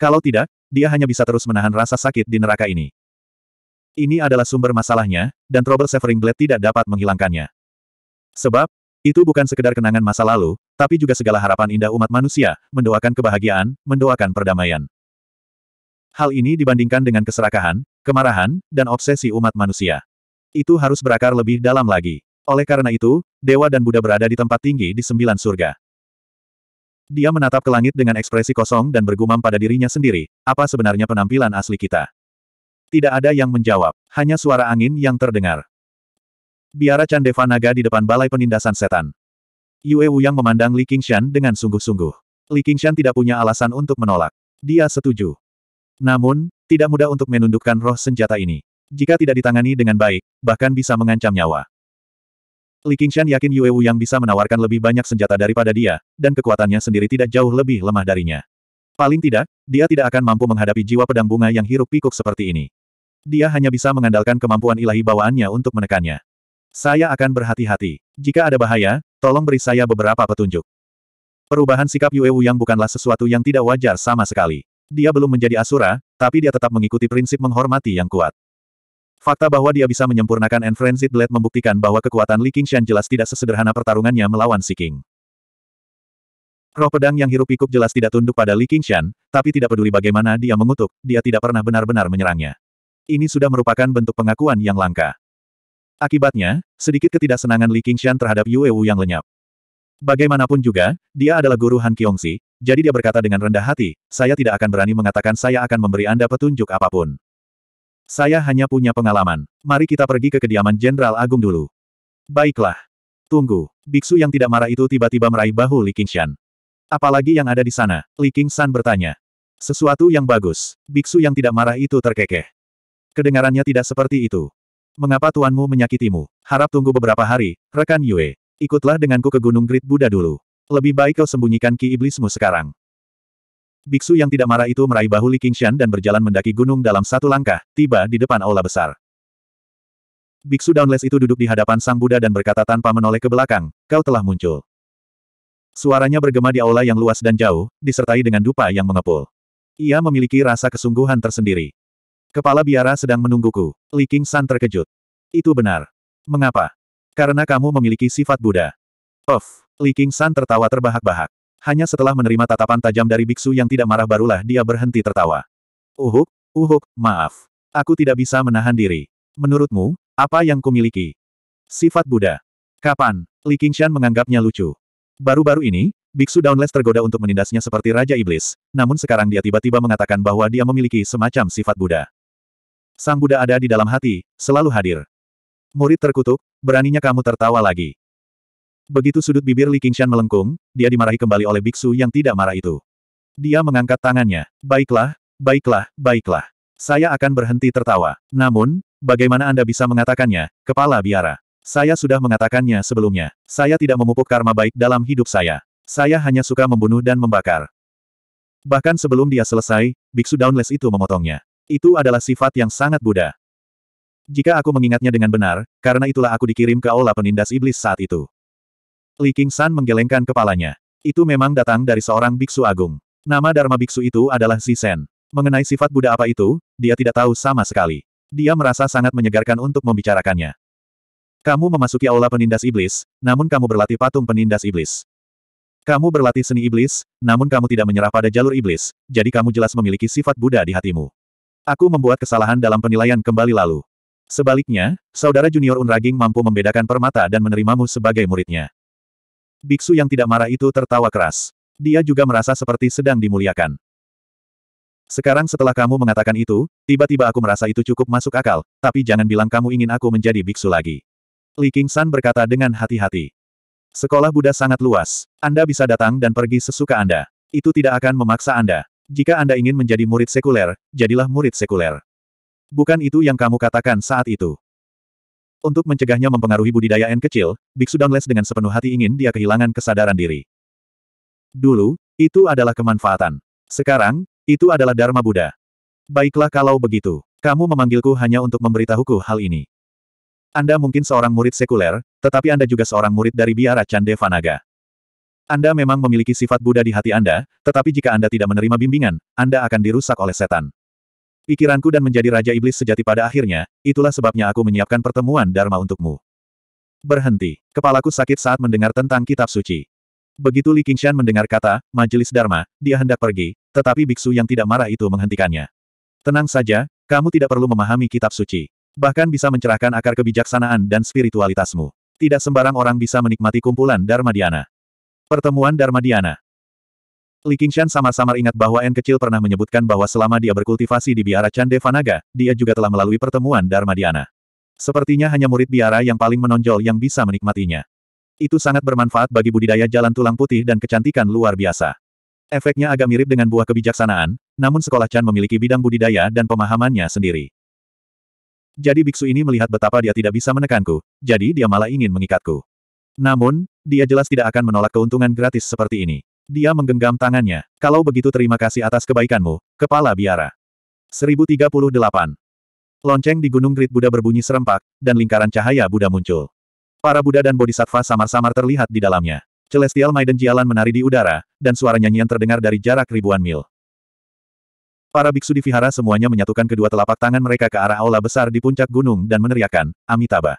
Kalau tidak, dia hanya bisa terus menahan rasa sakit di neraka ini. Ini adalah sumber masalahnya, dan Trouble Severing Blade tidak dapat menghilangkannya. Sebab, itu bukan sekedar kenangan masa lalu, tapi juga segala harapan indah umat manusia, mendoakan kebahagiaan, mendoakan perdamaian. Hal ini dibandingkan dengan keserakahan, kemarahan, dan obsesi umat manusia. Itu harus berakar lebih dalam lagi. Oleh karena itu, Dewa dan Buddha berada di tempat tinggi di sembilan surga. Dia menatap ke langit dengan ekspresi kosong dan bergumam pada dirinya sendiri, apa sebenarnya penampilan asli kita? Tidak ada yang menjawab, hanya suara angin yang terdengar. Biara Chandeva Naga di depan balai penindasan setan. Yue Wu yang memandang Li Qingshan dengan sungguh-sungguh. Li Qingshan tidak punya alasan untuk menolak. Dia setuju. Namun, tidak mudah untuk menundukkan roh senjata ini. Jika tidak ditangani dengan baik, bahkan bisa mengancam nyawa. Li Qingshan yakin Yue Wu yang bisa menawarkan lebih banyak senjata daripada dia, dan kekuatannya sendiri tidak jauh lebih lemah darinya. Paling tidak, dia tidak akan mampu menghadapi jiwa pedang bunga yang hirup pikuk seperti ini. Dia hanya bisa mengandalkan kemampuan ilahi bawaannya untuk menekannya. Saya akan berhati-hati. Jika ada bahaya, tolong beri saya beberapa petunjuk. Perubahan sikap Yue Wu yang bukanlah sesuatu yang tidak wajar sama sekali. Dia belum menjadi Asura, tapi dia tetap mengikuti prinsip menghormati yang kuat. Fakta bahwa dia bisa menyempurnakan Enfrenzied Blade membuktikan bahwa kekuatan Li Qingshan jelas tidak sesederhana pertarungannya melawan Si King. Roh pedang yang hirup pikuk jelas tidak tunduk pada Li Qingshan, tapi tidak peduli bagaimana dia mengutuk, dia tidak pernah benar-benar menyerangnya. Ini sudah merupakan bentuk pengakuan yang langka. Akibatnya, sedikit ketidaksenangan Li Qingshan terhadap Yue Wu yang lenyap. Bagaimanapun juga, dia adalah guru Han Qiongxi, jadi dia berkata dengan rendah hati, saya tidak akan berani mengatakan saya akan memberi Anda petunjuk apapun. Saya hanya punya pengalaman. Mari kita pergi ke kediaman Jenderal Agung dulu. Baiklah. Tunggu. Biksu yang tidak marah itu tiba-tiba meraih bahu Li Qingshan. Apalagi yang ada di sana? Li Qingshan bertanya. Sesuatu yang bagus. Biksu yang tidak marah itu terkekeh. Kedengarannya tidak seperti itu. Mengapa tuanmu menyakitimu? Harap tunggu beberapa hari, rekan Yue. Ikutlah denganku ke Gunung Grid Buddha dulu. Lebih baik kau sembunyikan ki iblismu sekarang. Biksu yang tidak marah itu meraih bahu Li Qingshan dan berjalan mendaki gunung dalam satu langkah, tiba di depan aula besar. Biksu downless itu duduk di hadapan Sang Buddha dan berkata tanpa menoleh ke belakang, kau telah muncul. Suaranya bergema di aula yang luas dan jauh, disertai dengan dupa yang mengepul. Ia memiliki rasa kesungguhan tersendiri. Kepala biara sedang menungguku. Li King San terkejut. Itu benar. Mengapa? Karena kamu memiliki sifat Buddha. Of, Li King San tertawa terbahak-bahak. Hanya setelah menerima tatapan tajam dari biksu yang tidak marah barulah dia berhenti tertawa. Uhuk, uhuk, maaf. Aku tidak bisa menahan diri. Menurutmu, apa yang kumiliki? Sifat Buddha. Kapan? Li Qingshan menganggapnya lucu. Baru-baru ini, biksu Downless tergoda untuk menindasnya seperti Raja Iblis, namun sekarang dia tiba-tiba mengatakan bahwa dia memiliki semacam sifat Buddha sang Buddha ada di dalam hati, selalu hadir. Murid terkutuk, beraninya kamu tertawa lagi. Begitu sudut bibir Li Qingshan melengkung, dia dimarahi kembali oleh biksu yang tidak marah itu. Dia mengangkat tangannya. Baiklah, baiklah, baiklah. Saya akan berhenti tertawa. Namun, bagaimana Anda bisa mengatakannya, kepala biara? Saya sudah mengatakannya sebelumnya. Saya tidak memupuk karma baik dalam hidup saya. Saya hanya suka membunuh dan membakar. Bahkan sebelum dia selesai, biksu downless itu memotongnya. Itu adalah sifat yang sangat Buddha. Jika aku mengingatnya dengan benar, karena itulah aku dikirim ke aula penindas iblis saat itu. Li King San menggelengkan kepalanya. Itu memang datang dari seorang biksu agung. Nama Dharma biksu itu adalah Zisen. Mengenai sifat Buddha apa itu, dia tidak tahu sama sekali. Dia merasa sangat menyegarkan untuk membicarakannya. Kamu memasuki aula penindas iblis, namun kamu berlatih patung penindas iblis. Kamu berlatih seni iblis, namun kamu tidak menyerah pada jalur iblis, jadi kamu jelas memiliki sifat Buddha di hatimu. Aku membuat kesalahan dalam penilaian kembali lalu. Sebaliknya, saudara junior Unraging mampu membedakan permata dan menerimamu sebagai muridnya. Biksu yang tidak marah itu tertawa keras. Dia juga merasa seperti sedang dimuliakan. Sekarang setelah kamu mengatakan itu, tiba-tiba aku merasa itu cukup masuk akal, tapi jangan bilang kamu ingin aku menjadi biksu lagi. Li King San berkata dengan hati-hati. Sekolah Buddha sangat luas. Anda bisa datang dan pergi sesuka Anda. Itu tidak akan memaksa Anda. Jika Anda ingin menjadi murid sekuler, jadilah murid sekuler. Bukan itu yang kamu katakan saat itu. Untuk mencegahnya mempengaruhi budidaya N kecil, Biksu Downless dengan sepenuh hati ingin dia kehilangan kesadaran diri. Dulu, itu adalah kemanfaatan. Sekarang, itu adalah Dharma Buddha. Baiklah kalau begitu, kamu memanggilku hanya untuk memberitahuku hal ini. Anda mungkin seorang murid sekuler, tetapi Anda juga seorang murid dari biara Chandevanaga. Anda memang memiliki sifat Buddha di hati Anda, tetapi jika Anda tidak menerima bimbingan, Anda akan dirusak oleh setan. Pikiranku dan menjadi Raja Iblis sejati pada akhirnya, itulah sebabnya aku menyiapkan pertemuan Dharma untukmu. Berhenti. Kepalaku sakit saat mendengar tentang kitab suci. Begitu Li Qingshan mendengar kata, majelis Dharma, dia hendak pergi, tetapi biksu yang tidak marah itu menghentikannya. Tenang saja, kamu tidak perlu memahami kitab suci. Bahkan bisa mencerahkan akar kebijaksanaan dan spiritualitasmu. Tidak sembarang orang bisa menikmati kumpulan Dharma Diana. Pertemuan Dharma Diana. Li Qingshan samar-samar ingat bahwa N kecil pernah menyebutkan bahwa selama dia berkultivasi di biara Chan Devanaga, dia juga telah melalui pertemuan Dharma Diana. Sepertinya hanya murid biara yang paling menonjol yang bisa menikmatinya. Itu sangat bermanfaat bagi budidaya jalan tulang putih dan kecantikan luar biasa. Efeknya agak mirip dengan buah kebijaksanaan, namun sekolah Chan memiliki bidang budidaya dan pemahamannya sendiri. Jadi biksu ini melihat betapa dia tidak bisa menekanku, jadi dia malah ingin mengikatku. Namun, dia jelas tidak akan menolak keuntungan gratis seperti ini. Dia menggenggam tangannya. Kalau begitu terima kasih atas kebaikanmu, kepala biara. 1038. Lonceng di Gunung Grid Buddha berbunyi serempak, dan lingkaran cahaya Buddha muncul. Para Buddha dan Bodhisattva samar-samar terlihat di dalamnya. Celestial Maiden Jialan menari di udara, dan suara nyanyian terdengar dari jarak ribuan mil. Para biksu di vihara semuanya menyatukan kedua telapak tangan mereka ke arah aula besar di puncak gunung dan meneriakan, Amitabha.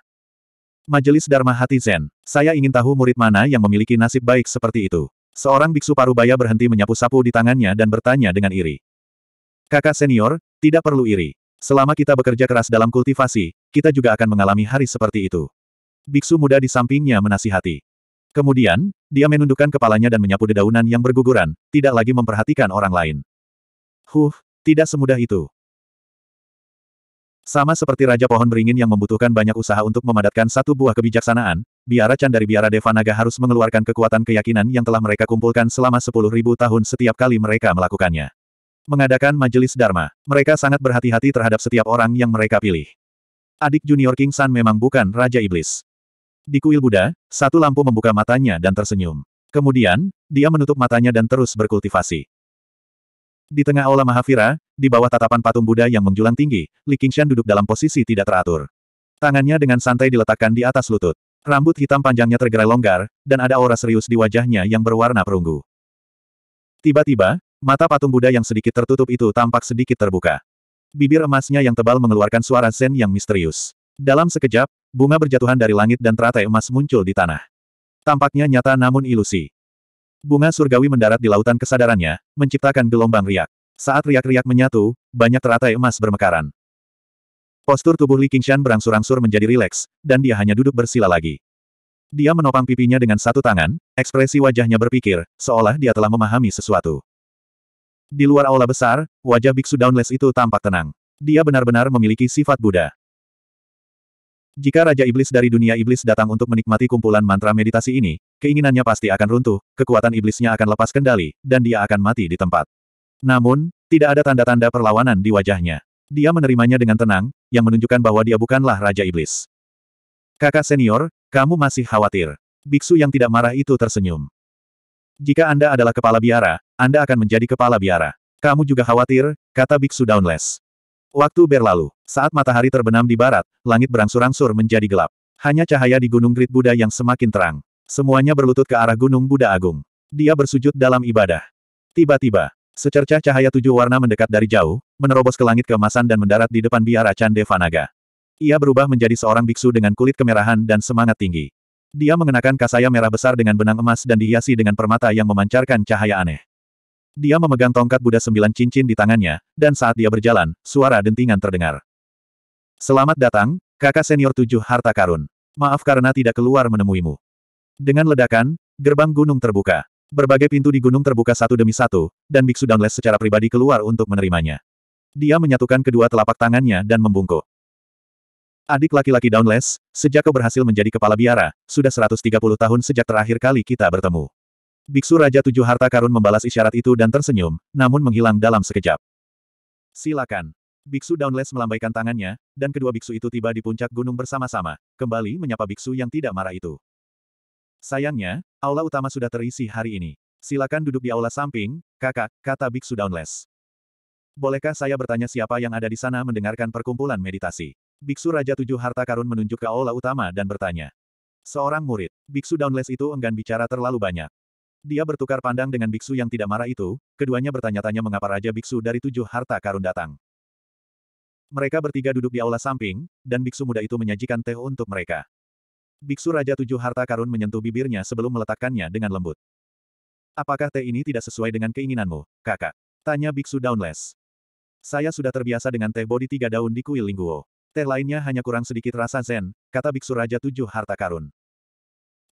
Majelis Dharma Hati Zen. Saya ingin tahu murid mana yang memiliki nasib baik seperti itu. Seorang biksu parubaya berhenti menyapu sapu di tangannya dan bertanya dengan iri. Kakak senior, tidak perlu iri. Selama kita bekerja keras dalam kultivasi, kita juga akan mengalami hari seperti itu. Biksu muda di sampingnya menasihati. Kemudian, dia menundukkan kepalanya dan menyapu dedaunan yang berguguran, tidak lagi memperhatikan orang lain. Huh, tidak semudah itu. Sama seperti Raja Pohon Beringin yang membutuhkan banyak usaha untuk memadatkan satu buah kebijaksanaan, biara Chan dari biara Devanaga harus mengeluarkan kekuatan keyakinan yang telah mereka kumpulkan selama sepuluh ribu tahun setiap kali mereka melakukannya. Mengadakan majelis Dharma, mereka sangat berhati-hati terhadap setiap orang yang mereka pilih. Adik junior King San memang bukan Raja Iblis. Di kuil Buddha, satu lampu membuka matanya dan tersenyum. Kemudian, dia menutup matanya dan terus berkultivasi. Di tengah aula Mahavira, di bawah tatapan patung Buddha yang menjulang tinggi, Li Qingshan duduk dalam posisi tidak teratur. Tangannya dengan santai diletakkan di atas lutut. Rambut hitam panjangnya tergerai longgar, dan ada aura serius di wajahnya yang berwarna perunggu. Tiba-tiba, mata patung Buddha yang sedikit tertutup itu tampak sedikit terbuka. Bibir emasnya yang tebal mengeluarkan suara zen yang misterius. Dalam sekejap, bunga berjatuhan dari langit dan teratai emas muncul di tanah. Tampaknya nyata namun ilusi. Bunga surgawi mendarat di lautan kesadarannya, menciptakan gelombang riak. Saat riak-riak menyatu, banyak teratai emas bermekaran. Postur tubuh Li Qingshan berangsur-angsur menjadi rileks, dan dia hanya duduk bersila lagi. Dia menopang pipinya dengan satu tangan, ekspresi wajahnya berpikir, seolah dia telah memahami sesuatu. Di luar aula besar, wajah biksu downless itu tampak tenang. Dia benar-benar memiliki sifat Buddha. Jika Raja Iblis dari dunia iblis datang untuk menikmati kumpulan mantra meditasi ini, keinginannya pasti akan runtuh, kekuatan iblisnya akan lepas kendali, dan dia akan mati di tempat. Namun, tidak ada tanda-tanda perlawanan di wajahnya. Dia menerimanya dengan tenang, yang menunjukkan bahwa dia bukanlah Raja Iblis. Kakak senior, kamu masih khawatir. Biksu yang tidak marah itu tersenyum. Jika Anda adalah kepala biara, Anda akan menjadi kepala biara. Kamu juga khawatir, kata Biksu Downless. Waktu berlalu. Saat matahari terbenam di barat, langit berangsur-angsur menjadi gelap. Hanya cahaya di Gunung Grit Buddha yang semakin terang. Semuanya berlutut ke arah Gunung Buddha Agung. Dia bersujud dalam ibadah. Tiba-tiba, Secercah cahaya tujuh warna mendekat dari jauh, menerobos ke langit keemasan dan mendarat di depan biara Cande Vanaga. Ia berubah menjadi seorang biksu dengan kulit kemerahan dan semangat tinggi. Dia mengenakan kasaya merah besar dengan benang emas dan dihiasi dengan permata yang memancarkan cahaya aneh. Dia memegang tongkat Buddha sembilan cincin di tangannya, dan saat dia berjalan, suara dentingan terdengar. Selamat datang, kakak senior tujuh harta karun. Maaf karena tidak keluar menemuimu. Dengan ledakan, gerbang gunung terbuka. Berbagai pintu di gunung terbuka satu demi satu, dan Biksu Downless secara pribadi keluar untuk menerimanya. Dia menyatukan kedua telapak tangannya dan membungkuk. Adik laki-laki Downless, sejak kau berhasil menjadi kepala biara, sudah 130 tahun sejak terakhir kali kita bertemu. Biksu Raja Tujuh Harta Karun membalas isyarat itu dan tersenyum, namun menghilang dalam sekejap. Silakan. Biksu Downless melambaikan tangannya, dan kedua biksu itu tiba di puncak gunung bersama-sama, kembali menyapa biksu yang tidak marah itu. Sayangnya, Aula utama sudah terisi hari ini. Silakan duduk di aula samping, kakak, kata Biksu Downless. Bolehkah saya bertanya siapa yang ada di sana mendengarkan perkumpulan meditasi? Biksu Raja Tujuh Harta Karun menunjuk ke aula utama dan bertanya. Seorang murid, Biksu Downless itu enggan bicara terlalu banyak. Dia bertukar pandang dengan Biksu yang tidak marah itu, keduanya bertanya-tanya mengapa Raja Biksu dari Tujuh Harta Karun datang. Mereka bertiga duduk di aula samping, dan Biksu muda itu menyajikan teh untuk mereka. Biksu Raja Tujuh Harta Karun menyentuh bibirnya sebelum meletakkannya dengan lembut. Apakah teh ini tidak sesuai dengan keinginanmu, kakak? Tanya Biksu Downless. Saya sudah terbiasa dengan teh bodi tiga daun di kuil Lingguo. Teh lainnya hanya kurang sedikit rasa zen, kata Biksu Raja Tujuh Harta Karun.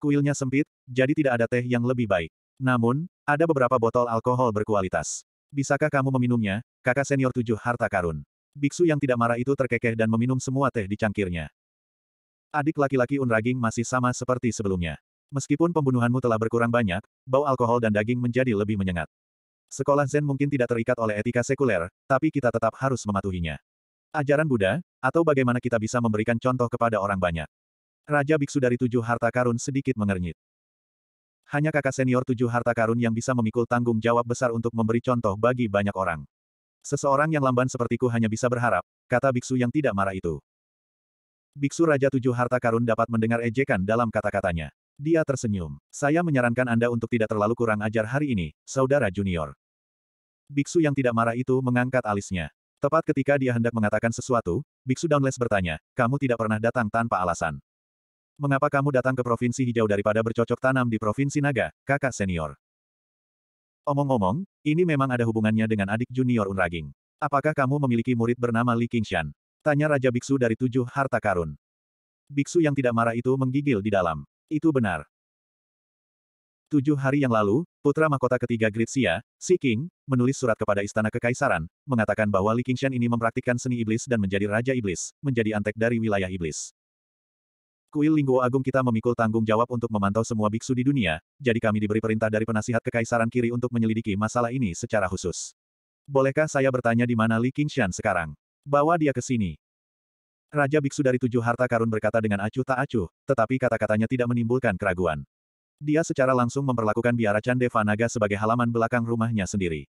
Kuilnya sempit, jadi tidak ada teh yang lebih baik. Namun, ada beberapa botol alkohol berkualitas. Bisakah kamu meminumnya, kakak senior tujuh harta karun? Biksu yang tidak marah itu terkekeh dan meminum semua teh di cangkirnya. Adik laki-laki Unraging masih sama seperti sebelumnya. Meskipun pembunuhanmu telah berkurang banyak, bau alkohol dan daging menjadi lebih menyengat. Sekolah Zen mungkin tidak terikat oleh etika sekuler, tapi kita tetap harus mematuhinya. Ajaran Buddha, atau bagaimana kita bisa memberikan contoh kepada orang banyak. Raja biksu dari tujuh harta karun sedikit mengernyit. Hanya kakak senior tujuh harta karun yang bisa memikul tanggung jawab besar untuk memberi contoh bagi banyak orang. Seseorang yang lamban sepertiku hanya bisa berharap, kata biksu yang tidak marah itu. Biksu Raja Tujuh Harta Karun dapat mendengar ejekan dalam kata-katanya. Dia tersenyum. Saya menyarankan Anda untuk tidak terlalu kurang ajar hari ini, Saudara Junior. Biksu yang tidak marah itu mengangkat alisnya. Tepat ketika dia hendak mengatakan sesuatu, Biksu Downless bertanya, kamu tidak pernah datang tanpa alasan. Mengapa kamu datang ke Provinsi Hijau daripada bercocok tanam di Provinsi Naga, kakak senior? Omong-omong, ini memang ada hubungannya dengan adik junior Unraging. Apakah kamu memiliki murid bernama Li Qingshan? Tanya Raja Biksu dari tujuh harta karun. Biksu yang tidak marah itu menggigil di dalam. Itu benar. Tujuh hari yang lalu, putra mahkota ketiga Gritsia, Si King, menulis surat kepada Istana Kekaisaran, mengatakan bahwa Li Qingshan ini mempraktikkan seni iblis dan menjadi Raja Iblis, menjadi antek dari wilayah iblis. Kuil Lingguo Agung kita memikul tanggung jawab untuk memantau semua biksu di dunia, jadi kami diberi perintah dari penasihat Kekaisaran Kiri untuk menyelidiki masalah ini secara khusus. Bolehkah saya bertanya di mana Li Qingshan sekarang? Bawa dia ke sini. Raja Biksu dari tujuh harta karun berkata dengan acuh tak acuh, tetapi kata-katanya tidak menimbulkan keraguan. Dia secara langsung memperlakukan biara Chandeva Naga sebagai halaman belakang rumahnya sendiri.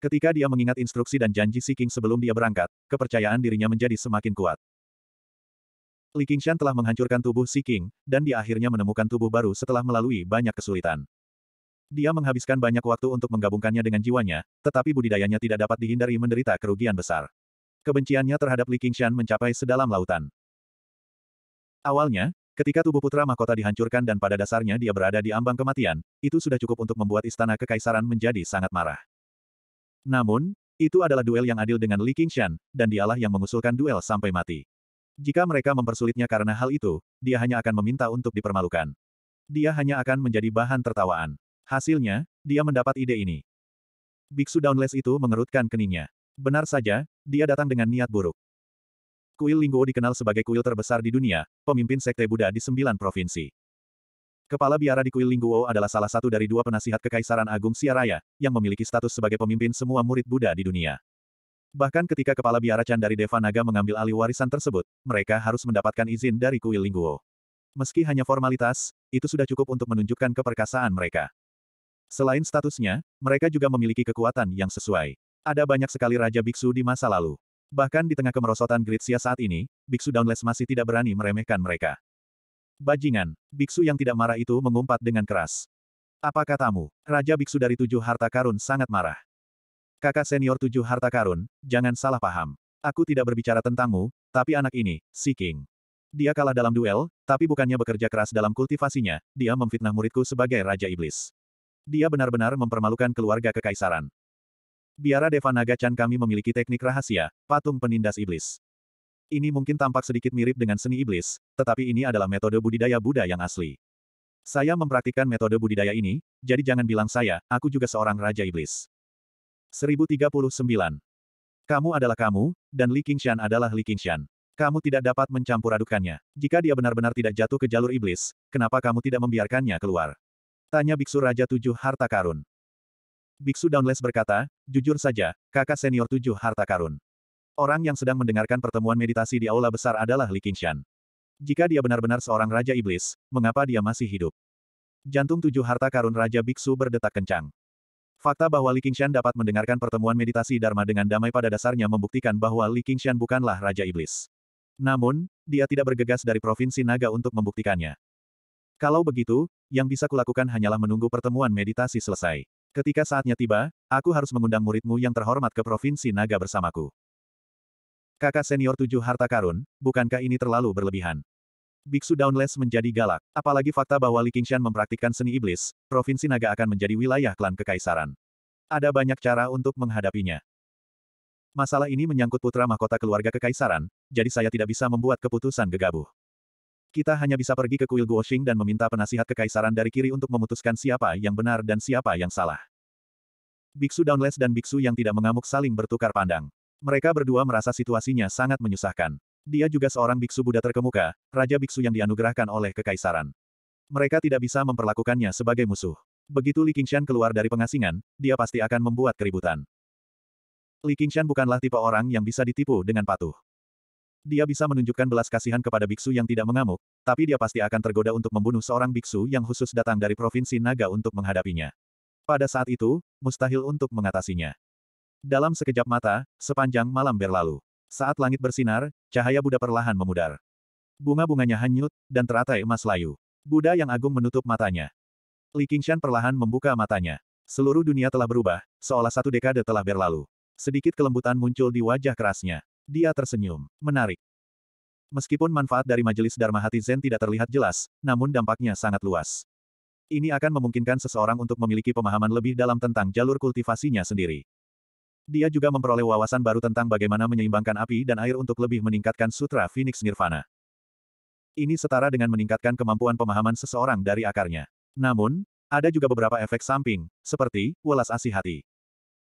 Ketika dia mengingat instruksi dan janji Si King sebelum dia berangkat, kepercayaan dirinya menjadi semakin kuat. Li Qingshan telah menghancurkan tubuh Si King, dan dia akhirnya menemukan tubuh baru setelah melalui banyak kesulitan. Dia menghabiskan banyak waktu untuk menggabungkannya dengan jiwanya, tetapi budidayanya tidak dapat dihindari menderita kerugian besar. Kebenciannya terhadap Li Qingshan mencapai sedalam lautan. Awalnya, ketika tubuh putra mahkota dihancurkan dan pada dasarnya dia berada di ambang kematian, itu sudah cukup untuk membuat istana kekaisaran menjadi sangat marah. Namun, itu adalah duel yang adil dengan Li Qingshan, dan dialah yang mengusulkan duel sampai mati. Jika mereka mempersulitnya karena hal itu, dia hanya akan meminta untuk dipermalukan. Dia hanya akan menjadi bahan tertawaan. Hasilnya, dia mendapat ide ini. Biksu Downless itu mengerutkan keningnya. Benar saja, dia datang dengan niat buruk. Kuil Lingguo dikenal sebagai kuil terbesar di dunia, pemimpin sekte Buddha di sembilan provinsi. Kepala biara di kuil Lingguo adalah salah satu dari dua penasihat Kekaisaran Agung Siaraya, yang memiliki status sebagai pemimpin semua murid Buddha di dunia. Bahkan ketika kepala biara Chandari Deva Naga mengambil alih warisan tersebut, mereka harus mendapatkan izin dari kuil Lingguo. Meski hanya formalitas, itu sudah cukup untuk menunjukkan keperkasaan mereka. Selain statusnya, mereka juga memiliki kekuatan yang sesuai. Ada banyak sekali raja biksu di masa lalu. Bahkan di tengah kemerosotan Gritsia saat ini, biksu downless masih tidak berani meremehkan mereka. Bajingan, biksu yang tidak marah itu mengumpat dengan keras. Apa katamu? Raja biksu dari tujuh harta karun sangat marah. Kakak senior tujuh harta karun, jangan salah paham. Aku tidak berbicara tentangmu, tapi anak ini, si King. Dia kalah dalam duel, tapi bukannya bekerja keras dalam kultivasinya, dia memfitnah muridku sebagai Raja Iblis. Dia benar-benar mempermalukan keluarga kekaisaran. Biara Devanaga Chan kami memiliki teknik rahasia, patung penindas iblis. Ini mungkin tampak sedikit mirip dengan seni iblis, tetapi ini adalah metode budidaya Buddha yang asli. Saya mempraktikkan metode budidaya ini, jadi jangan bilang saya, aku juga seorang Raja Iblis. 1039. Kamu adalah kamu, dan Li Qingshan adalah Li Qingshan. Kamu tidak dapat mencampur adukannya. Jika dia benar-benar tidak jatuh ke jalur iblis, kenapa kamu tidak membiarkannya keluar? Tanya Biksu Raja Tujuh Harta Karun. Biksu Downless berkata, jujur saja, kakak senior tujuh harta karun. Orang yang sedang mendengarkan pertemuan meditasi di aula besar adalah Li Qingshan. Jika dia benar-benar seorang raja iblis, mengapa dia masih hidup? Jantung tujuh harta karun raja biksu berdetak kencang. Fakta bahwa Li Qingshan dapat mendengarkan pertemuan meditasi Dharma dengan damai pada dasarnya membuktikan bahwa Li Qingshan bukanlah raja iblis. Namun, dia tidak bergegas dari provinsi naga untuk membuktikannya. Kalau begitu, yang bisa kulakukan hanyalah menunggu pertemuan meditasi selesai. Ketika saatnya tiba, aku harus mengundang muridmu yang terhormat ke Provinsi Naga bersamaku. Kakak senior tujuh harta karun, bukankah ini terlalu berlebihan? Biksu Downless menjadi galak, apalagi fakta bahwa Li Qingshan mempraktikkan seni iblis, Provinsi Naga akan menjadi wilayah klan kekaisaran. Ada banyak cara untuk menghadapinya. Masalah ini menyangkut putra mahkota keluarga kekaisaran, jadi saya tidak bisa membuat keputusan gegabah. Kita hanya bisa pergi ke kuil Guoxing dan meminta penasihat kekaisaran dari kiri untuk memutuskan siapa yang benar dan siapa yang salah. Biksu Downless dan Biksu yang tidak mengamuk saling bertukar pandang. Mereka berdua merasa situasinya sangat menyusahkan. Dia juga seorang biksu Buddha terkemuka, Raja Biksu yang dianugerahkan oleh Kekaisaran. Mereka tidak bisa memperlakukannya sebagai musuh. Begitu Li Qingshan keluar dari pengasingan, dia pasti akan membuat keributan. Li Qingshan bukanlah tipe orang yang bisa ditipu dengan patuh. Dia bisa menunjukkan belas kasihan kepada biksu yang tidak mengamuk, tapi dia pasti akan tergoda untuk membunuh seorang biksu yang khusus datang dari Provinsi Naga untuk menghadapinya. Pada saat itu, mustahil untuk mengatasinya. Dalam sekejap mata, sepanjang malam berlalu. Saat langit bersinar, cahaya Buddha perlahan memudar. Bunga-bunganya hanyut, dan teratai emas layu. Buddha yang agung menutup matanya. Li Qingshan perlahan membuka matanya. Seluruh dunia telah berubah, seolah satu dekade telah berlalu. Sedikit kelembutan muncul di wajah kerasnya. Dia tersenyum. Menarik. Meskipun manfaat dari majelis Dharma Hati Zen tidak terlihat jelas, namun dampaknya sangat luas. Ini akan memungkinkan seseorang untuk memiliki pemahaman lebih dalam tentang jalur kultivasinya sendiri. Dia juga memperoleh wawasan baru tentang bagaimana menyeimbangkan api dan air untuk lebih meningkatkan Sutra Phoenix Nirvana. Ini setara dengan meningkatkan kemampuan pemahaman seseorang dari akarnya. Namun, ada juga beberapa efek samping, seperti welas asih hati.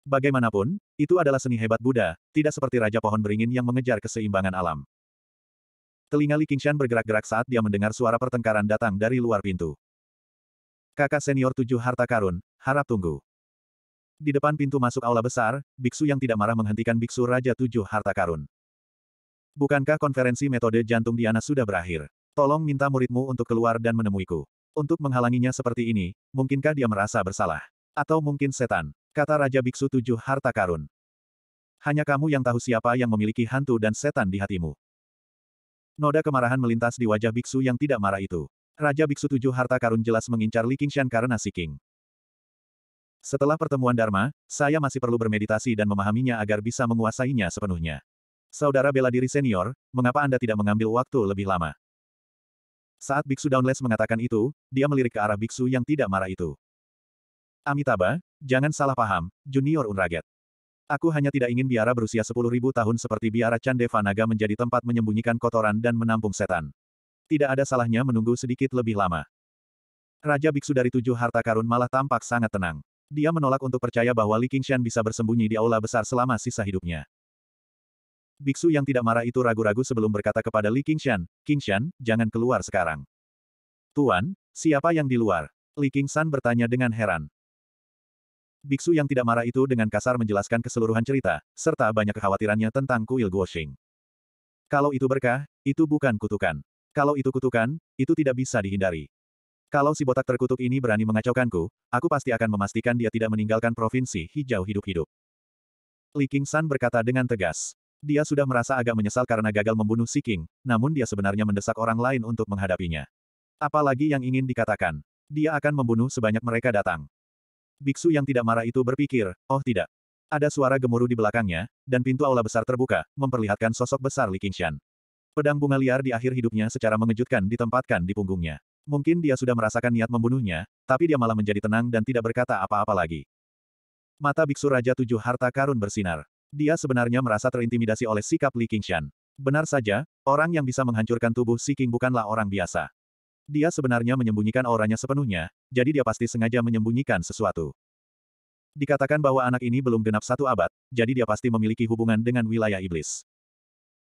Bagaimanapun, itu adalah seni hebat Buddha, tidak seperti Raja Pohon Beringin yang mengejar keseimbangan alam. Telinga Li Qingshan bergerak-gerak saat dia mendengar suara pertengkaran datang dari luar pintu. Kakak senior tujuh harta karun, harap tunggu. Di depan pintu masuk aula besar, biksu yang tidak marah menghentikan biksu Raja Tujuh Harta Karun. Bukankah konferensi metode jantung Diana sudah berakhir? Tolong minta muridmu untuk keluar dan menemuiku. Untuk menghalanginya seperti ini, mungkinkah dia merasa bersalah? Atau mungkin setan, kata Raja Biksu Tujuh Harta Karun. Hanya kamu yang tahu siapa yang memiliki hantu dan setan di hatimu. Noda kemarahan melintas di wajah biksu yang tidak marah itu. Raja Biksu Tujuh Harta Karun jelas mengincar Li Qingshan karena si King. Setelah pertemuan Dharma, saya masih perlu bermeditasi dan memahaminya agar bisa menguasainya sepenuhnya. Saudara bela diri senior, mengapa Anda tidak mengambil waktu lebih lama? Saat Biksu Downless mengatakan itu, dia melirik ke arah Biksu yang tidak marah itu. Amitabha, jangan salah paham, Junior Unraget. Aku hanya tidak ingin biara berusia 10.000 tahun seperti biara Chandeva Naga menjadi tempat menyembunyikan kotoran dan menampung setan. Tidak ada salahnya menunggu sedikit lebih lama. Raja Biksu dari tujuh harta karun malah tampak sangat tenang. Dia menolak untuk percaya bahwa Li Qingshan bisa bersembunyi di aula besar selama sisa hidupnya. Biksu yang tidak marah itu ragu-ragu sebelum berkata kepada Li Qingshan, Qingshan, jangan keluar sekarang. Tuan, siapa yang di luar? Li Qingshan bertanya dengan heran. Biksu yang tidak marah itu dengan kasar menjelaskan keseluruhan cerita, serta banyak kekhawatirannya tentang kuil Guoxing. Kalau itu berkah, itu bukan kutukan. Kalau itu kutukan, itu tidak bisa dihindari. Kalau si botak terkutuk ini berani mengacaukanku, aku pasti akan memastikan dia tidak meninggalkan provinsi hijau hidup-hidup. Li King San berkata dengan tegas. Dia sudah merasa agak menyesal karena gagal membunuh Si King, namun dia sebenarnya mendesak orang lain untuk menghadapinya. Apalagi yang ingin dikatakan. Dia akan membunuh sebanyak mereka datang. Biksu yang tidak marah itu berpikir, oh tidak. Ada suara gemuruh di belakangnya, dan pintu aula besar terbuka, memperlihatkan sosok besar Li Qingshan. Pedang bunga liar di akhir hidupnya secara mengejutkan ditempatkan di punggungnya. Mungkin dia sudah merasakan niat membunuhnya, tapi dia malah menjadi tenang dan tidak berkata apa-apa lagi. Mata Biksu Raja Tujuh Harta Karun bersinar. Dia sebenarnya merasa terintimidasi oleh sikap Li Qingshan. Benar saja, orang yang bisa menghancurkan tubuh Si King bukanlah orang biasa. Dia sebenarnya menyembunyikan auranya sepenuhnya, jadi dia pasti sengaja menyembunyikan sesuatu. Dikatakan bahwa anak ini belum genap satu abad, jadi dia pasti memiliki hubungan dengan wilayah iblis.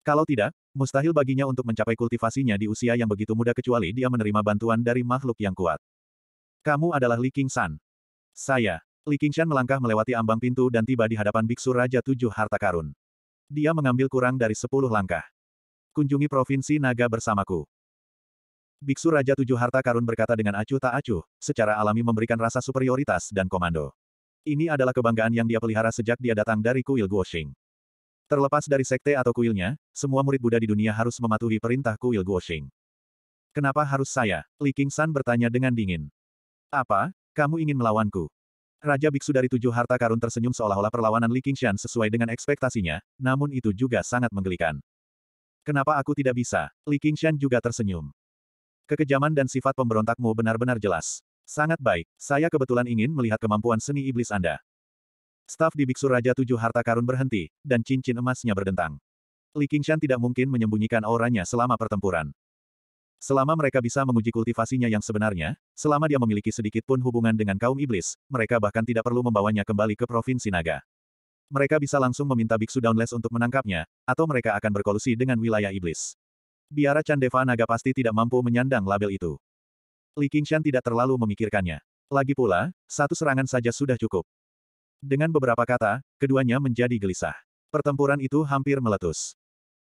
Kalau tidak, mustahil baginya untuk mencapai kultivasinya di usia yang begitu muda kecuali dia menerima bantuan dari makhluk yang kuat. Kamu adalah Li King Saya. Li King melangkah melewati ambang pintu dan tiba di hadapan biksu Raja Tujuh Harta Karun. Dia mengambil kurang dari sepuluh langkah. Kunjungi Provinsi Naga bersamaku. Biksu Raja Tujuh Harta Karun berkata dengan acuh tak acuh, secara alami memberikan rasa superioritas dan komando. Ini adalah kebanggaan yang dia pelihara sejak dia datang dari kuil Guoxing. Terlepas dari sekte atau kuilnya, semua murid Buddha di dunia harus mematuhi perintah kuil Guoxing. Kenapa harus saya? Li King-san bertanya dengan dingin. Apa? Kamu ingin melawanku? Raja Biksu dari Tujuh Harta Karun tersenyum seolah-olah perlawanan Li Qingshan sesuai dengan ekspektasinya, namun itu juga sangat menggelikan. Kenapa aku tidak bisa? Li Qingshan juga tersenyum. Kekejaman dan sifat pemberontakmu benar-benar jelas. Sangat baik, saya kebetulan ingin melihat kemampuan seni iblis Anda. Staf di Biksu Raja Tujuh Harta Karun berhenti, dan cincin emasnya berdentang. Li Qingshan tidak mungkin menyembunyikan auranya selama pertempuran. Selama mereka bisa menguji kultivasinya yang sebenarnya, selama dia memiliki sedikit pun hubungan dengan kaum iblis, mereka bahkan tidak perlu membawanya kembali ke Provinsi Naga. Mereka bisa langsung meminta Biksu Downless untuk menangkapnya, atau mereka akan berkolusi dengan wilayah iblis. Biara Chandeva Naga pasti tidak mampu menyandang label itu. Li Qingshan tidak terlalu memikirkannya. Lagi pula, satu serangan saja sudah cukup. Dengan beberapa kata, keduanya menjadi gelisah. Pertempuran itu hampir meletus.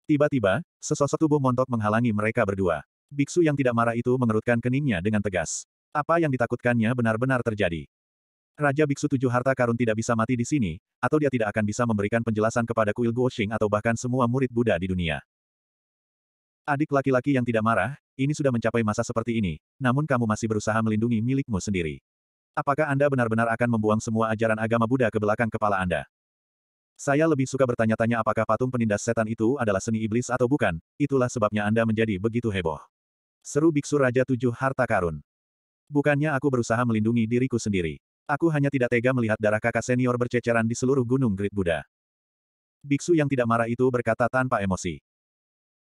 Tiba-tiba, sesosok tubuh montok menghalangi mereka berdua. Biksu yang tidak marah itu mengerutkan keningnya dengan tegas. Apa yang ditakutkannya benar-benar terjadi. Raja Biksu Tujuh Harta Karun tidak bisa mati di sini, atau dia tidak akan bisa memberikan penjelasan kepada kuil Guoxing atau bahkan semua murid Buddha di dunia. Adik laki-laki yang tidak marah, ini sudah mencapai masa seperti ini, namun kamu masih berusaha melindungi milikmu sendiri. Apakah Anda benar-benar akan membuang semua ajaran agama Buddha ke belakang kepala Anda? Saya lebih suka bertanya-tanya apakah patung penindas setan itu adalah seni iblis atau bukan, itulah sebabnya Anda menjadi begitu heboh. Seru Biksu Raja Tujuh Harta Karun. Bukannya aku berusaha melindungi diriku sendiri. Aku hanya tidak tega melihat darah kakak senior berceceran di seluruh gunung grit Buddha. Biksu yang tidak marah itu berkata tanpa emosi.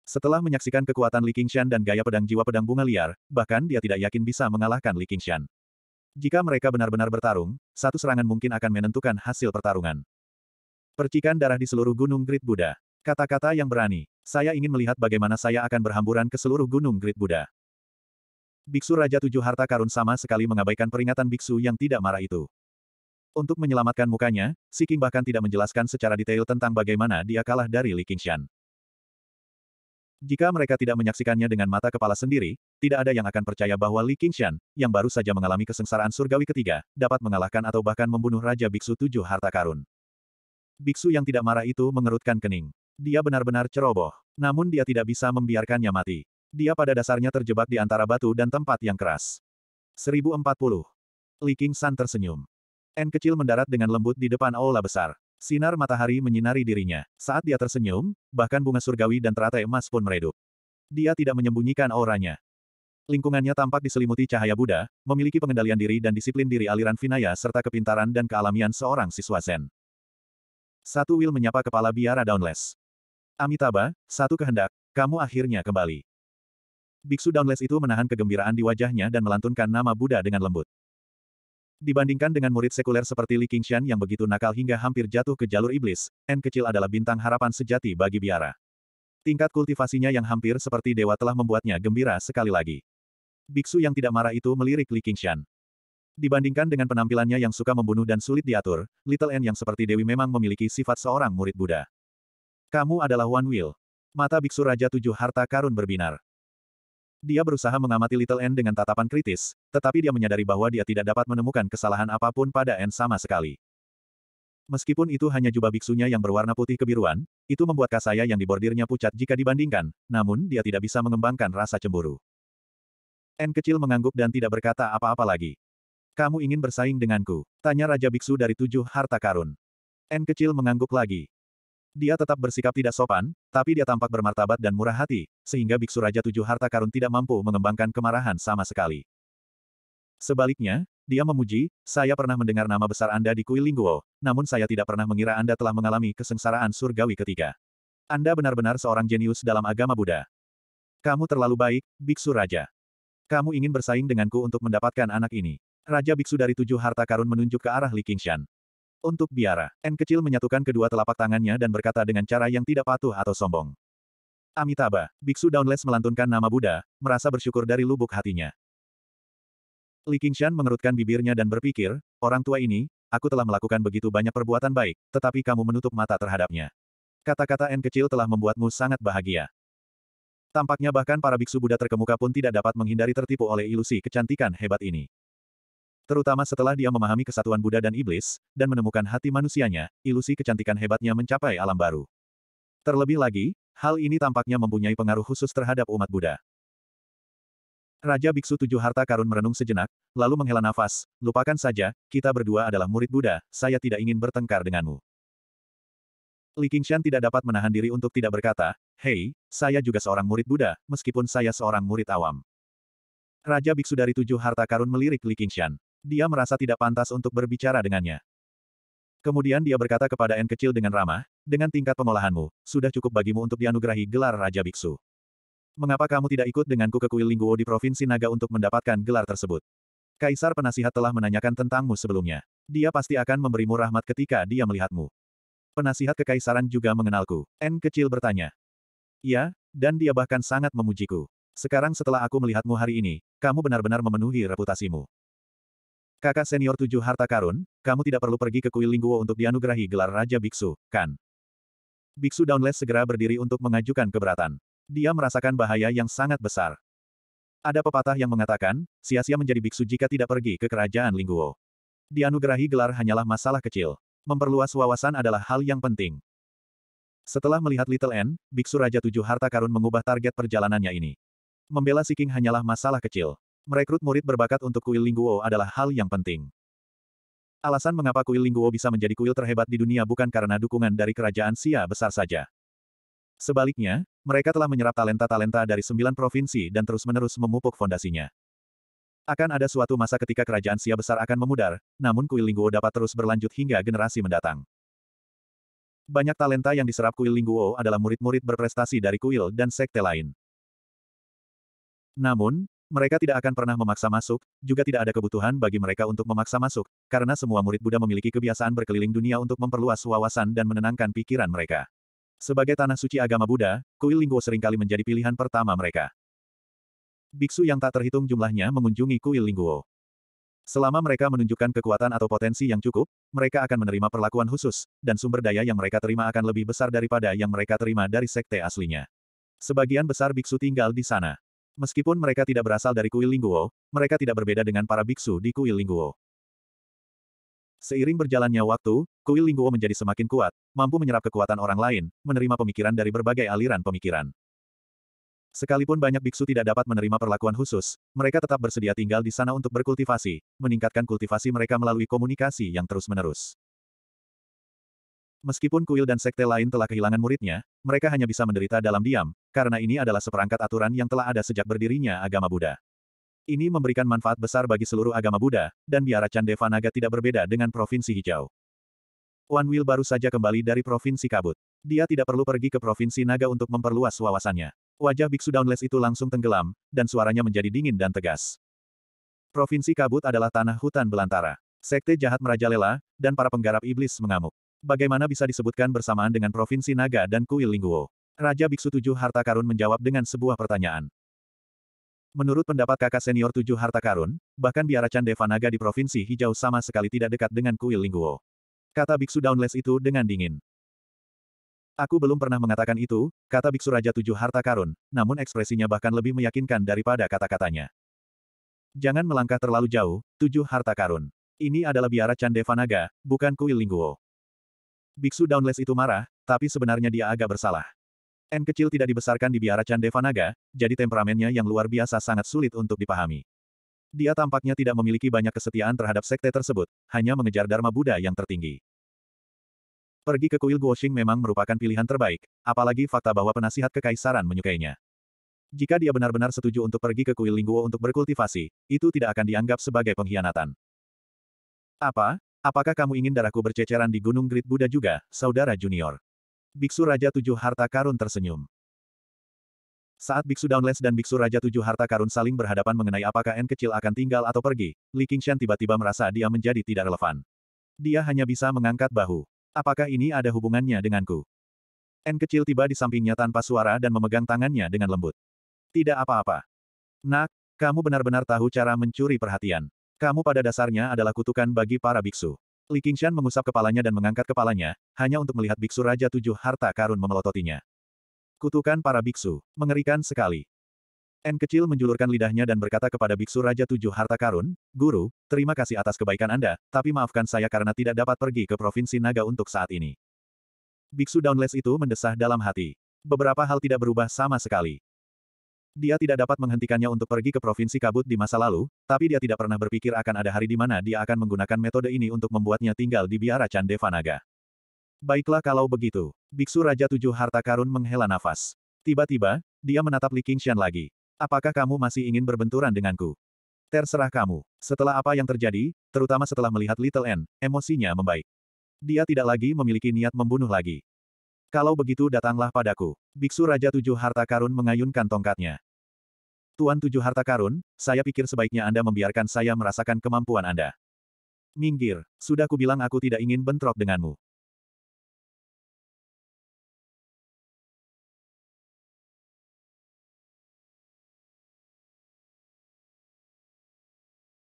Setelah menyaksikan kekuatan Li Qingshan dan gaya pedang jiwa pedang bunga liar, bahkan dia tidak yakin bisa mengalahkan Li Qingshan. Jika mereka benar-benar bertarung, satu serangan mungkin akan menentukan hasil pertarungan. Percikan darah di seluruh Gunung Grid Buddha. Kata-kata yang berani. Saya ingin melihat bagaimana saya akan berhamburan ke seluruh Gunung Grid Buddha. Biksu Raja Tujuh Harta Karun sama sekali mengabaikan peringatan Biksu yang tidak marah itu. Untuk menyelamatkan mukanya, Si King bahkan tidak menjelaskan secara detail tentang bagaimana dia kalah dari Li Qingshan. Jika mereka tidak menyaksikannya dengan mata kepala sendiri, tidak ada yang akan percaya bahwa Li Qingshan, yang baru saja mengalami kesengsaraan surgawi ketiga, dapat mengalahkan atau bahkan membunuh Raja Biksu Tujuh Harta Karun. Biksu yang tidak marah itu mengerutkan kening. Dia benar-benar ceroboh. Namun dia tidak bisa membiarkannya mati. Dia pada dasarnya terjebak di antara batu dan tempat yang keras. 1040. Li Qingshan tersenyum. N kecil mendarat dengan lembut di depan aula besar. Sinar matahari menyinari dirinya. Saat dia tersenyum, bahkan bunga surgawi dan teratai emas pun meredup. Dia tidak menyembunyikan auranya. Lingkungannya tampak diselimuti cahaya Buddha, memiliki pengendalian diri dan disiplin diri aliran Vinaya serta kepintaran dan kealamian seorang siswa Zen. Satu Will menyapa kepala biara Downless. Amitabha, satu kehendak, kamu akhirnya kembali. Biksu Downless itu menahan kegembiraan di wajahnya dan melantunkan nama Buddha dengan lembut. Dibandingkan dengan murid sekuler seperti Li Qingshan yang begitu nakal hingga hampir jatuh ke jalur iblis, N kecil adalah bintang harapan sejati bagi biara. Tingkat kultivasinya yang hampir seperti dewa telah membuatnya gembira sekali lagi. Biksu yang tidak marah itu melirik Li Qingshan. Dibandingkan dengan penampilannya yang suka membunuh dan sulit diatur, Little N yang seperti Dewi memang memiliki sifat seorang murid Buddha. Kamu adalah One Will. Mata Biksu Raja Tujuh Harta Karun berbinar. Dia berusaha mengamati Little N dengan tatapan kritis, tetapi dia menyadari bahwa dia tidak dapat menemukan kesalahan apapun pada N sama sekali. Meskipun itu hanya jubah biksunya yang berwarna putih kebiruan, itu membuat Kasaya yang dibordirnya pucat jika dibandingkan, namun dia tidak bisa mengembangkan rasa cemburu. N kecil mengangguk dan tidak berkata apa-apa lagi. Kamu ingin bersaing denganku? Tanya Raja Biksu dari tujuh harta karun. N kecil mengangguk lagi. Dia tetap bersikap tidak sopan, tapi dia tampak bermartabat dan murah hati, sehingga biksu Raja Tujuh Harta Karun tidak mampu mengembangkan kemarahan sama sekali. Sebaliknya, dia memuji, saya pernah mendengar nama besar Anda di Kuil Kuilinguo, namun saya tidak pernah mengira Anda telah mengalami kesengsaraan surgawi ketiga. Anda benar-benar seorang jenius dalam agama Buddha. Kamu terlalu baik, Biksu Raja. Kamu ingin bersaing denganku untuk mendapatkan anak ini. Raja Biksu dari tujuh harta karun menunjuk ke arah Li Qingshan. Untuk biara, N kecil menyatukan kedua telapak tangannya dan berkata dengan cara yang tidak patuh atau sombong. Amitabha, Biksu Downless melantunkan nama Buddha, merasa bersyukur dari lubuk hatinya. Li Qingshan mengerutkan bibirnya dan berpikir, orang tua ini, aku telah melakukan begitu banyak perbuatan baik, tetapi kamu menutup mata terhadapnya. Kata-kata N kecil telah membuatmu sangat bahagia. Tampaknya bahkan para biksu Buddha terkemuka pun tidak dapat menghindari tertipu oleh ilusi kecantikan hebat ini. Terutama setelah dia memahami kesatuan Buddha dan Iblis, dan menemukan hati manusianya, ilusi kecantikan hebatnya mencapai alam baru. Terlebih lagi, hal ini tampaknya mempunyai pengaruh khusus terhadap umat Buddha. Raja Biksu Tujuh Harta Karun merenung sejenak, lalu menghela nafas, lupakan saja, kita berdua adalah murid Buddha, saya tidak ingin bertengkar denganmu. Li Qingshan tidak dapat menahan diri untuk tidak berkata, Hei, saya juga seorang murid Buddha, meskipun saya seorang murid awam. Raja Biksu dari Tujuh Harta Karun melirik Li Qingshan dia merasa tidak pantas untuk berbicara dengannya. Kemudian dia berkata kepada N kecil dengan ramah, dengan tingkat pengolahanmu, sudah cukup bagimu untuk dianugerahi gelar Raja Biksu. Mengapa kamu tidak ikut denganku ke kuil Lingguo di Provinsi Naga untuk mendapatkan gelar tersebut? Kaisar penasihat telah menanyakan tentangmu sebelumnya. Dia pasti akan memberimu rahmat ketika dia melihatmu. Penasihat kekaisaran juga mengenalku. N kecil bertanya. Ya, dan dia bahkan sangat memujiku. Sekarang setelah aku melihatmu hari ini, kamu benar-benar memenuhi reputasimu. Kakak senior tujuh harta karun, kamu tidak perlu pergi ke kuil Lingguo untuk dianugerahi gelar Raja Biksu, kan? Biksu Downless segera berdiri untuk mengajukan keberatan. Dia merasakan bahaya yang sangat besar. Ada pepatah yang mengatakan, sia-sia menjadi biksu jika tidak pergi ke kerajaan Lingguo. Dianugerahi gelar hanyalah masalah kecil. Memperluas wawasan adalah hal yang penting. Setelah melihat Little N, biksu Raja Tujuh Harta Karun mengubah target perjalanannya ini. Membela Siking hanyalah masalah kecil. Merekrut murid berbakat untuk kuil Lingguo adalah hal yang penting. Alasan mengapa kuil Lingguo bisa menjadi kuil terhebat di dunia bukan karena dukungan dari kerajaan Sia besar saja. Sebaliknya, mereka telah menyerap talenta-talenta dari sembilan provinsi dan terus-menerus memupuk fondasinya. Akan ada suatu masa ketika kerajaan Sia besar akan memudar, namun kuil Lingguo dapat terus berlanjut hingga generasi mendatang. Banyak talenta yang diserap kuil Lingguo adalah murid-murid berprestasi dari kuil dan sekte lain. Namun, mereka tidak akan pernah memaksa masuk, juga tidak ada kebutuhan bagi mereka untuk memaksa masuk, karena semua murid Buddha memiliki kebiasaan berkeliling dunia untuk memperluas wawasan dan menenangkan pikiran mereka. Sebagai tanah suci agama Buddha, kuil sering seringkali menjadi pilihan pertama mereka. Biksu yang tak terhitung jumlahnya mengunjungi kuil Lingguo. Selama mereka menunjukkan kekuatan atau potensi yang cukup, mereka akan menerima perlakuan khusus, dan sumber daya yang mereka terima akan lebih besar daripada yang mereka terima dari sekte aslinya. Sebagian besar biksu tinggal di sana. Meskipun mereka tidak berasal dari kuil Lingguo, mereka tidak berbeda dengan para biksu di kuil Lingguo. Seiring berjalannya waktu, kuil Lingguo menjadi semakin kuat, mampu menyerap kekuatan orang lain, menerima pemikiran dari berbagai aliran pemikiran. Sekalipun banyak biksu tidak dapat menerima perlakuan khusus, mereka tetap bersedia tinggal di sana untuk berkultivasi, meningkatkan kultivasi mereka melalui komunikasi yang terus-menerus. Meskipun kuil dan sekte lain telah kehilangan muridnya, mereka hanya bisa menderita dalam diam, karena ini adalah seperangkat aturan yang telah ada sejak berdirinya agama Buddha. Ini memberikan manfaat besar bagi seluruh agama Buddha, dan biara Chandeva Naga tidak berbeda dengan Provinsi Hijau. Wan Will baru saja kembali dari Provinsi Kabut. Dia tidak perlu pergi ke Provinsi Naga untuk memperluas wawasannya. Wajah Biksu Downless itu langsung tenggelam, dan suaranya menjadi dingin dan tegas. Provinsi Kabut adalah tanah hutan belantara. Sekte jahat merajalela, dan para penggarap iblis mengamuk bagaimana bisa disebutkan bersamaan dengan Provinsi Naga dan Kuil Lingguo? Raja Biksu Tujuh Harta Karun menjawab dengan sebuah pertanyaan. Menurut pendapat kakak senior Tujuh Harta Karun, bahkan biara Candeva Naga di Provinsi Hijau sama sekali tidak dekat dengan Kuil Lingguo. Kata Biksu Downless itu dengan dingin. Aku belum pernah mengatakan itu, kata Biksu Raja Tujuh Harta Karun, namun ekspresinya bahkan lebih meyakinkan daripada kata-katanya. Jangan melangkah terlalu jauh, Tujuh Harta Karun. Ini adalah biara Naga, bukan kuil Lingguo. Biksu Downless itu marah, tapi sebenarnya dia agak bersalah. N kecil tidak dibesarkan di biara Candevanaga, Devanaga, jadi temperamennya yang luar biasa sangat sulit untuk dipahami. Dia tampaknya tidak memiliki banyak kesetiaan terhadap sekte tersebut, hanya mengejar Dharma Buddha yang tertinggi. Pergi ke kuil Guoxing memang merupakan pilihan terbaik, apalagi fakta bahwa penasihat kekaisaran menyukainya. Jika dia benar-benar setuju untuk pergi ke kuil Lingguo untuk berkultivasi, itu tidak akan dianggap sebagai pengkhianatan. Apa? Apakah kamu ingin darahku berceceran di Gunung Grid Buddha juga, saudara junior? Biksu Raja Tujuh Harta Karun tersenyum. Saat Biksu Downless dan Biksu Raja Tujuh Harta Karun saling berhadapan mengenai apakah N kecil akan tinggal atau pergi, Li Qingshan tiba-tiba merasa dia menjadi tidak relevan. Dia hanya bisa mengangkat bahu. Apakah ini ada hubungannya denganku? N kecil tiba di sampingnya tanpa suara dan memegang tangannya dengan lembut. Tidak apa-apa. Nak, kamu benar-benar tahu cara mencuri perhatian. Kamu pada dasarnya adalah kutukan bagi para biksu. Li Qingshan mengusap kepalanya dan mengangkat kepalanya, hanya untuk melihat biksu Raja Tujuh Harta Karun memelototinya. Kutukan para biksu, mengerikan sekali. N kecil menjulurkan lidahnya dan berkata kepada biksu Raja Tujuh Harta Karun, Guru, terima kasih atas kebaikan Anda, tapi maafkan saya karena tidak dapat pergi ke Provinsi Naga untuk saat ini. Biksu Downless itu mendesah dalam hati. Beberapa hal tidak berubah sama sekali. Dia tidak dapat menghentikannya untuk pergi ke Provinsi Kabut di masa lalu, tapi dia tidak pernah berpikir akan ada hari di mana dia akan menggunakan metode ini untuk membuatnya tinggal di biara Candevanaga. Baiklah kalau begitu. Biksu Raja Tujuh Harta Karun menghela nafas. Tiba-tiba, dia menatap Li Qingshan lagi. Apakah kamu masih ingin berbenturan denganku? Terserah kamu. Setelah apa yang terjadi, terutama setelah melihat Little N, emosinya membaik. Dia tidak lagi memiliki niat membunuh lagi. Kalau begitu datanglah padaku. Biksu Raja Tujuh Harta Karun mengayunkan tongkatnya. Tuan tujuh harta karun, saya pikir sebaiknya Anda membiarkan saya merasakan kemampuan Anda. Minggir, sudah kubilang aku tidak ingin bentrok denganmu.